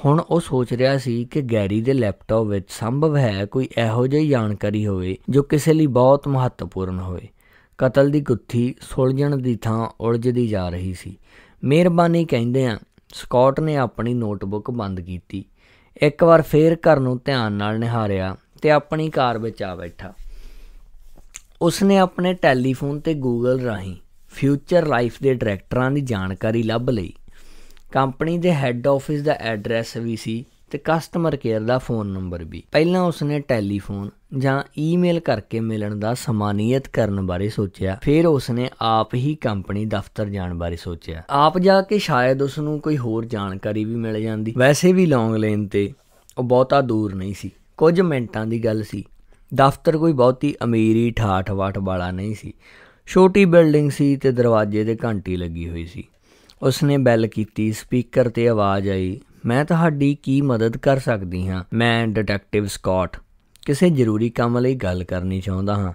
[SPEAKER 1] ਹੁਣ ਉਹ ਸੋਚ ਰਿਹਾ ਸੀ ਕਿ ਗੈਰੀ ਦੇ ਲੈਪਟਾਪ ਵਿੱਚ ਸੰਭਵ ਹੈ ਕੋਈ ਇਹੋ ਜਿਹੀ ਜਾਣਕਾਰੀ ਹੋਵੇ ਜੋ ਕਿਸੇ ਲਈ ਬਹੁਤ ਮਹੱਤਵਪੂਰਨ ਹੋਵੇ ਕਤਲ ਦੀ ਗੁੱਥੀ ਸੁਲਝਣ ਦੀ ਥਾਂ ਉਲਝਦੀ ਜਾ ਰਹੀ ਸੀ ਮਿਹਰਬਾਨੀ ਕਹਿੰਦੇ ਆ ਸਕਾਟ ਨੇ ਆਪਣੀ ਨੋਟਬੁੱਕ ਬੰਦ ਕੀਤੀ ਇੱਕ ਵਾਰ ਫੇਰ ਘਰ ਨੂੰ ਧਿਆਨ ਨਾਲ ਨਿਹਾਰਿਆ ਤੇ ਆਪਣੀ ਕਾਰ ਵਿੱਚ ਆ ਬੈਠਾ ਉਸ ਨੇ ਆਪਣੇ ਟੈਲੀਫੋਨ ਤੇ ਗੂਗਲ ਰਾਹੀਂ ਫਿਊਚਰ ਲਾਈਫ ਦੇ ਡਾਇਰੈਕਟਰਾਂ ਦੀ ਜਾਣਕਾਰੀ ਲੱਭ ਲਈ ਕੰਪਨੀ ਦੇ ਹੈੱਡ ਆਫਿਸ ਦਾ ਐਡਰੈਸ ਵੀ ਸੀ ਤੇ ਕਸਟਮਰ ਕੇਅਰ ਦਾ ਫੋਨ ਨੰਬਰ ਵੀ ਪਹਿਲਾਂ ਉਸਨੇ ਟੈਲੀਫੋਨ ਜਾਂ ਈਮੇਲ ਕਰਕੇ ਮਿਲਣ ਦਾ ਸਮਾਨੀਅਤ ਕਰਨ ਬਾਰੇ ਸੋਚਿਆ ਫਿਰ ਉਸਨੇ ਆਪ ਹੀ ਕੰਪਨੀ ਦਫ਼ਤਰ ਜਾਣ ਬਾਰੇ ਸੋਚਿਆ ਆਪ ਜਾ ਕੇ ਸ਼ਾਇਦ ਉਸ ਨੂੰ ਕੋਈ ਹੋਰ ਜਾਣਕਾਰੀ ਵੀ ਮਿਲ ਜਾਂਦੀ ਵੈਸੇ ਵੀ ਲੌਂਗ ਲੇਨ ਤੇ ਉਹ ਬਹੁਤਾ ਦੂਰ ਨਹੀਂ ਸੀ ਕੁਝ ਮਿੰਟਾਂ ਦੀ ਗੱਲ ਸੀ ਦਫ਼ਤਰ ਕੋਈ ਬਹੁਤੀ ਅਮੀਰੀ ਠਾਠ-ਵਾਠ ਵਾਲਾ ਨਹੀਂ ਸੀ ਛੋਟੀ ਬਿਲਡਿੰਗ ਸੀ ਤੇ ਦਰਵਾਜ਼ੇ ਤੇ ਘੰਟੀ ਲੱਗੀ ਹੋਈ ਸੀ ਉਸਨੇ ਬੈਲ ਕੀਤੀ ਸਪੀਕਰ ਤੇ ਆਵਾਜ਼ ਆਈ ਮੈਂ ਤੁਹਾਡੀ ਕੀ ਮਦਦ ਕਰ ਸਕਦੀ ਹਾਂ ਮੈਂ ਡਿਟੈਕਟਿਵ ਸਕਾਟ ਕਿਸੇ ਜ਼ਰੂਰੀ ਕੰਮ ਲਈ ਗੱਲ ਕਰਨੀ ਚਾਹੁੰਦਾ ਹਾਂ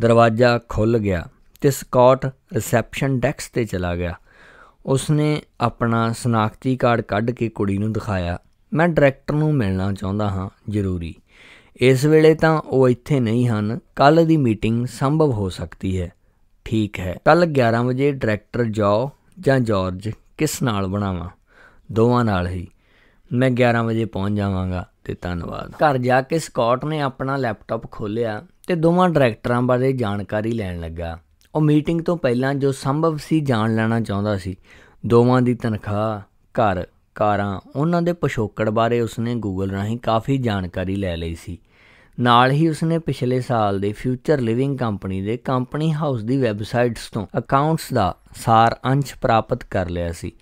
[SPEAKER 1] ਦਰਵਾਜ਼ਾ ਖੁੱਲ ਗਿਆ ਤੇ ਸਕਾਟ ਰਿਸੈਪਸ਼ਨ ਡੈਕਸ ਤੇ ਚਲਾ ਗਿਆ ਉਸਨੇ ਆਪਣਾ ਸਨਾਖਤੀ ਕਾਰਡ ਕੱਢ ਕੇ ਕੁੜੀ ਨੂੰ ਦਿਖਾਇਆ ਮੈਂ ਡਾਇਰੈਕਟਰ ਨੂੰ ਮਿਲਣਾ ਚਾਹੁੰਦਾ ਹਾਂ ਜ਼ਰੂਰੀ ਇਸ ਵੇਲੇ ਤਾਂ ਉਹ ਇੱਥੇ ਨਹੀਂ ਹਨ ਕੱਲ ਦੀ ਮੀਟਿੰਗ ਸੰਭਵ ਹੋ ਸਕਦੀ ਹੈ ਠੀਕ ਹੈ ਕੱਲ 11 ਵਜੇ ਡਾਇਰੈਕਟਰ ਜੋ ਜਾਂ ਜਾਰਜ ਕਿਸ ਨਾਲ ਬਣਾਵਾਂ ਦੋਵਾਂ ਨਾਲ ਹੀ ਮੈਂ 11 ਵਜੇ ਪਹੁੰਚ ਜਾਵਾਂਗਾ ਤੇ ਧੰਨਵਾਦ ਘਰ ਜਾ ਕੇ ਸਕਾਟ ਨੇ ਆਪਣਾ ਲੈਪਟਾਪ ਖੋਲ੍ਹਿਆ ਤੇ ਦੋਵਾਂ ਡਾਇਰੈਕਟਰਾਂ ਬਾਰੇ ਜਾਣਕਾਰੀ ਲੈਣ ਲੱਗਾ ਉਹ ਮੀਟਿੰਗ ਤੋਂ ਪਹਿਲਾਂ ਜੋ ਸੰਭਵ ਸੀ ਜਾਣ ਲੈਣਾ ਚਾਹੁੰਦਾ ਸੀ ਦੋਵਾਂ ਦੀ ਤਨਖਾਹ ਘਰ ਕਾਰਾਂ ਉਹਨਾਂ ਦੇ ਪਿਛੋਕੜ ਬਾਰੇ ਉਸਨੇ ਗੂਗਲ ਰਾਹੀਂ ਕਾਫੀ ਜਾਣਕਾਰੀ ਲੈ ਲਈ ਸੀ ਨਾਲ ਹੀ ਉਸਨੇ ਪਿਛਲੇ ਸਾਲ ਦੇ ਫਿਊਚਰ ਲਿਵਿੰਗ ਕੰਪਨੀ ਦੇ ਕੰਪਨੀ ਹਾਊਸ ਦੀ ਵੈਬਸਾਈਟਸ ਤੋਂ ਅਕਾਊਂਟਸ ਦਾ ਸਾਰ ਅੰਸ਼ ਪ੍ਰਾਪਤ ਕਰ ਲਿਆ ਸੀ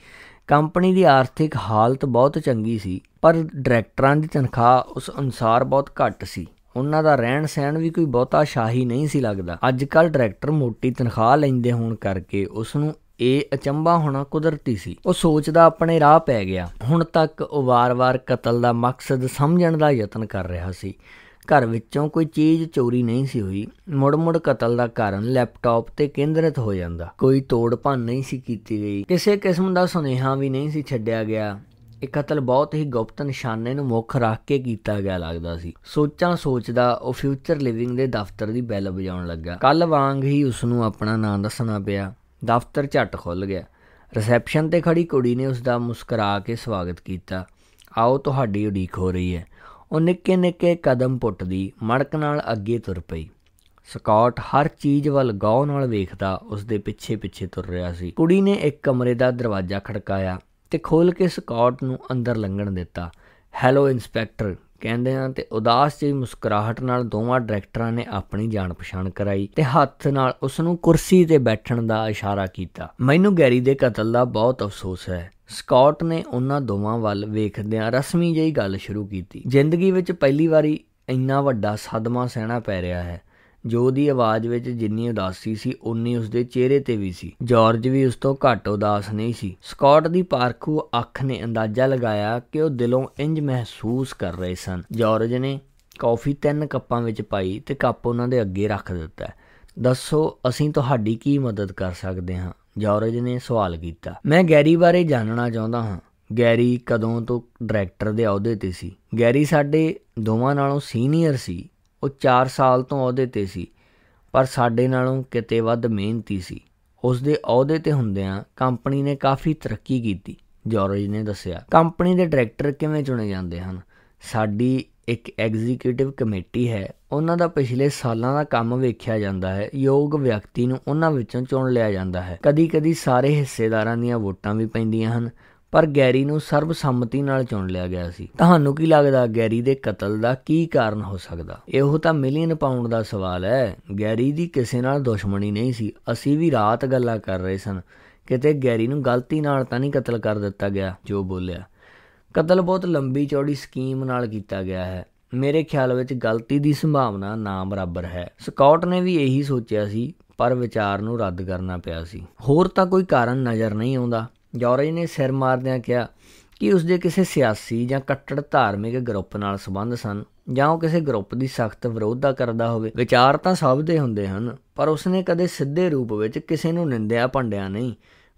[SPEAKER 1] ਕੰਪਨੀ ਦੀ ਆਰਥਿਕ ਹਾਲਤ ਬਹੁਤ ਚੰਗੀ ਸੀ ਪਰ ਡਾਇਰੈਕਟਰਾਂ ਦੀ ਤਨਖਾਹ ਉਸ ਅਨੁਸਾਰ ਬਹੁਤ ਘੱਟ ਸੀ ਉਹਨਾਂ ਦਾ ਰਹਿਣ ਸਹਿਣ ਵੀ ਕੋਈ ਬਹੁਤਾ ਸ਼ਾਹੀ ਨਹੀਂ ਸੀ ਲੱਗਦਾ ਅੱਜ ਕੱਲ ਡਾਇਰੈਕਟਰ ਮੋਟੀ ਤਨਖਾਹ ਲੈਂਦੇ ਹੋਣ ਕਰਕੇ ਉਸ ਨੂੰ ਇਹ ਅਚੰਭਾ ਹੋਣਾ ਕੁਦਰਤੀ ਸੀ ਉਹ ਸੋਚਦਾ ਆਪਣੇ ਰਾਹ ਪੈ ਗਿਆ ਹੁਣ ਤੱਕ ਉਹ ਵਾਰ-ਵਾਰ ਕਤਲ ਦਾ ਮਕਸਦ ਸਮਝਣ ਦਾ ਯਤਨ ਕਰ ਰਿਹਾ ਸੀ ਘਰ ਵਿੱਚੋਂ ਕੋਈ ਚੀਜ਼ ਚੋਰੀ ਨਹੀਂ ਸੀ ਹੋਈ ਮੁੜ-ਮੁੜ ਕਤਲ ਦਾ ਕਾਰਨ ਲੈਪਟਾਪ ਤੇ ਕੇਂਦਰਿਤ ਹੋ ਜਾਂਦਾ ਕੋਈ ਤੋੜ-ਭੰਨ ਨਹੀਂ ਸੀ ਕੀਤੀ ਗਈ ਕਿਸੇ ਕਿਸਮ ਦਾ ਸੁਨੇਹਾ ਵੀ ਨਹੀਂ ਸੀ ਛੱਡਿਆ ਗਿਆ ਇਹ ਕਤਲ ਬਹੁਤ ਹੀ ਗੁਪਤ ਨਿਸ਼ਾਨੇ ਨੂੰ ਮੁੱਖ ਰੱਖ ਕੇ ਕੀਤਾ ਗਿਆ ਲੱਗਦਾ ਸੀ ਸੋਚਾਂ ਸੋਚਦਾ ਉਹ ਫਿਊਚਰ ਲਿਵਿੰਗ ਦੇ ਦਫ਼ਤਰ ਦੀ ਬੈਲ ਵਜਾਉਣ ਲੱਗਾ ਕੱਲ ਵਾਂਗ ਹੀ ਉਸ ਨੂੰ ਆਪਣਾ ਨਾਂ ਦੱਸਣਾ ਪਿਆ ਦਫ਼ਤਰ ਝਟ ਖੁੱਲ ਗਿਆ ਰਿਸੈਪਸ਼ਨ ਤੇ ਖੜੀ ਕੁੜੀ ਨੇ ਉਸ ਦਾ ਮੁਸਕਰਾ ਕੇ ਸਵਾਗਤ ਕੀਤਾ ਆਓ ਤੁਹਾਡੀ ਉਡੀਕ ਹੋ ਰਹੀ ਹੈ ਉਹ ਨਿੱਕੇ ਨਿੱਕੇ ਕਦਮ ਪੁੱਟਦੀ ਮੜਕ ਨਾਲ ਅੱਗੇ ਤੁਰ ਪਈ ਸਕਾਟ ਹਰ ਚੀਜ਼ ਵੱਲ ਗੌਰ ਨਾਲ ਵੇਖਦਾ ਉਸ ਦੇ ਪਿੱਛੇ ਪਿੱਛੇ ਤੁਰ ਰਿਹਾ ਸੀ ਕੁੜੀ ਨੇ ਇੱਕ ਕਮਰੇ ਦਾ ਦਰਵਾਜ਼ਾ ਖੜਕਾਇਆ ਤੇ ਖੋਲ ਕੇ ਸਕਾਟ ਨੂੰ ਅੰਦਰ ਲੰਘਣ ਦਿੱਤਾ ਹੈਲੋ ਇਨਸਪੈਕਟਰ ਕਹਿੰਦੇ ਹਾਂ ਤੇ ਉਦਾਸ ਜਿਹੀ ਮੁਸਕਰਾਹਟ ਨਾਲ ਦੋਵਾਂ ਡਾਇਰੈਕਟਰਾਂ ਨੇ ਆਪਣੀ ਜਾਣ ਪਛਾਣ ਕਰਾਈ ਤੇ ਹੱਥ ਨਾਲ ਉਸ ਨੂੰ ਕੁਰਸੀ ਤੇ ਬੈਠਣ ਦਾ ਇਸ਼ਾਰਾ ਕੀਤਾ ਮੈਨੂੰ ਗੈਰੀ ਦੇ ਕਤਲ ਦਾ ਬਹੁਤ ਅਫਸੋਸ ਹੈ ਸਕਾਟ ਨੇ ਉਹਨਾਂ ਦੋਵਾਂ ਵੱਲ ਵੇਖਦਿਆਂ ਰਸਮੀ ਜਿਹੀ ਗੱਲ ਸ਼ੁਰੂ ਕੀਤੀ ਜ਼ਿੰਦਗੀ ਵਿੱਚ ਪਹਿਲੀ ਵਾਰੀ ਇੰਨਾ ਵੱਡਾ ਸਦਮਾ ਸਹਿਣਾ ਪੈ ਰਿਹਾ ਹੈ ਜੋ ਦੀ ਆਵਾਜ਼ ਵਿੱਚ ਜਿੰਨੀ ਉਦਾਸੀ ਸੀ ਉਨੀ ਉਸਦੇ ਚਿਹਰੇ ਤੇ ਵੀ ਸੀ ਜਾਰਜ ਵੀ ਉਸ ਤੋਂ ਘੱਟ ਉਦਾਸ ਨਹੀਂ ਸੀ ਸਕਾਟ ਦੀ ਪਾਰਖੂ ਅੱਖ ਨੇ ਅੰਦਾਜ਼ਾ ਲਗਾਇਆ ਕਿ ਉਹ ਦਿਲੋਂ ਇੰਜ ਮਹਿਸੂਸ ਕਰ ਰਹੇ ਸਨ ਜਾਰਜ ਨੇ ਕਾਫੀ ਤਿੰਨ ਕੱਪਾਂ ਵਿੱਚ ਪਾਈ ਤੇ ਕੱਪ ਉਹਨਾਂ ਦੇ ਅੱਗੇ ਰੱਖ ਦਿੱਤਾ ਦੱਸੋ ਅਸੀਂ ਤੁਹਾਡੀ ਕੀ ਮਦਦ ਕਰ ਸਕਦੇ ਹਾਂ ਜਾਰਜ ਨੇ ਸਵਾਲ ਕੀਤਾ ਮੈਂ ਗੈਰੀ ਬਾਰੇ ਜਾਣਨਾ ਚਾਹੁੰਦਾ ਹਾਂ ਗੈਰੀ ਕਦੋਂ ਤੋਂ ਡਾਇਰੈਕਟਰ ਦੇ ਅਹੁਦੇ ਤੇ ਸੀ ਗੈਰੀ ਸਾਡੇ ਦੋਵਾਂ ਨਾਲੋਂ ਸੀਨੀਅਰ ਸੀ ਉਹ 4 ਸਾਲ ਤੋਂ ਅਹੁਦੇ ਤੇ ਸੀ ਪਰ ਸਾਡੇ ਨਾਲੋਂ ਕਿਤੇ ਵੱਧ ਮਿਹਨਤੀ ਸੀ ਉਸ ਦੇ ਅਹੁਦੇ ਤੇ ਹੁੰਦਿਆਂ ਕੰਪਨੀ ਨੇ ਕਾਫੀ ਤਰੱਕੀ ਕੀਤੀ ਜੋਰਜ ਨੇ ਦੱਸਿਆ ਕੰਪਨੀ ਦੇ ਡਾਇਰੈਕਟਰ ਕਿਵੇਂ ਚੁਣੇ ਜਾਂਦੇ ਹਨ ਸਾਡੀ ਇੱਕ ਐਗਜ਼ੀਕਿਊਟਿਵ ਕਮੇਟੀ ਹੈ ਉਹਨਾਂ ਦਾ ਪਿਛਲੇ ਸਾਲਾਂ ਦਾ ਕੰਮ ਵੇਖਿਆ ਜਾਂਦਾ ਹੈ ਯੋਗ ਵਿਅਕਤੀ ਨੂੰ ਉਹਨਾਂ ਵਿੱਚੋਂ ਚੁਣ ਲਿਆ ਜਾਂਦਾ ਹੈ ਕਦੀ-ਕਦੀ ਸਾਰੇ ਹਿੱਸੇਦਾਰਾਂ ਦੀਆਂ ਵੋਟਾਂ ਵੀ ਪੈਂਦੀਆਂ ਹਨ ਪਰ ਗੈਰੀ ਨੂੰ ਸਰਬ ਸੰਮਤੀ ਨਾਲ ਚੁਣ ਲਿਆ ਗਿਆ ਸੀ ਤੁਹਾਨੂੰ ਕੀ ਲੱਗਦਾ ਗੈਰੀ ਦੇ ਕਤਲ ਦਾ ਕੀ ਕਾਰਨ ਹੋ ਸਕਦਾ ਇਹੋ ਤਾਂ ਮਿਲੀਅਨ ਪਾਉਂਡ ਦਾ ਸਵਾਲ ਹੈ ਗੈਰੀ ਦੀ ਕਿਸੇ ਨਾਲ ਦੁਸ਼ਮਣੀ ਨਹੀਂ ਸੀ ਅਸੀਂ ਵੀ ਰਾਤ ਗੱਲਾਂ ਕਰ ਰਹੇ ਸਨ ਕਿਤੇ ਗੈਰੀ ਨੂੰ ਗਲਤੀ ਨਾਲ ਤਾਂ ਨਹੀਂ ਕਤਲ ਕਰ ਦਿੱਤਾ ਗਿਆ ਜੋ ਬੋਲਿਆ ਕਤਲ ਬਹੁਤ ਲੰਬੀ ਚੌੜੀ ਸਕੀਮ ਨਾਲ ਕੀਤਾ ਗਿਆ ਹੈ ਮੇਰੇ ਖਿਆਲ ਵਿੱਚ ਗਲਤੀ ਦੀ ਸੰਭਾਵਨਾ ਨਾ ਬਰਾਬਰ ਹੈ ਸਕਾਟ ਨੇ ਵੀ ਇਹੀ ਸੋਚਿਆ ਸੀ ਪਰ ਵਿਚਾਰ ਨੂੰ ਰੱਦ ਕਰਨਾ ਪਿਆ ਸੀ ਹੋਰ ਤਾਂ ਕੋਈ ਕਾਰਨ ਨਜ਼ਰ ਨਹੀਂ ਆਉਂਦਾ ਜੌਰਜ ਨੇ ਸਿਰ ਮਾਰਦਿਆਂ ਕਿਹਾ ਕਿ ਉਸ ਦੇ ਕਿਸੇ ਸਿਆਸੀ ਜਾਂ ਕੱਟੜ ਧਾਰਮਿਕ ਗਰੁੱਪ ਨਾਲ ਸੰਬੰਧ ਸਨ ਜਾਂ ਉਹ ਕਿਸੇ ਗਰੁੱਪ ਦੀ ਸਖਤ ਵਿਰੋਧਤਾ ਕਰਦਾ ਹੋਵੇ ਵਿਚਾਰ ਤਾਂ ਸਭ ਦੇ ਹੁੰਦੇ ਹਨ ਪਰ ਉਸ ਨੇ ਕਦੇ ਸਿੱਧੇ ਰੂਪ ਵਿੱਚ ਕਿਸੇ ਨੂੰ ਨਿੰਦਿਆ ਭੰਡਿਆ ਨਹੀਂ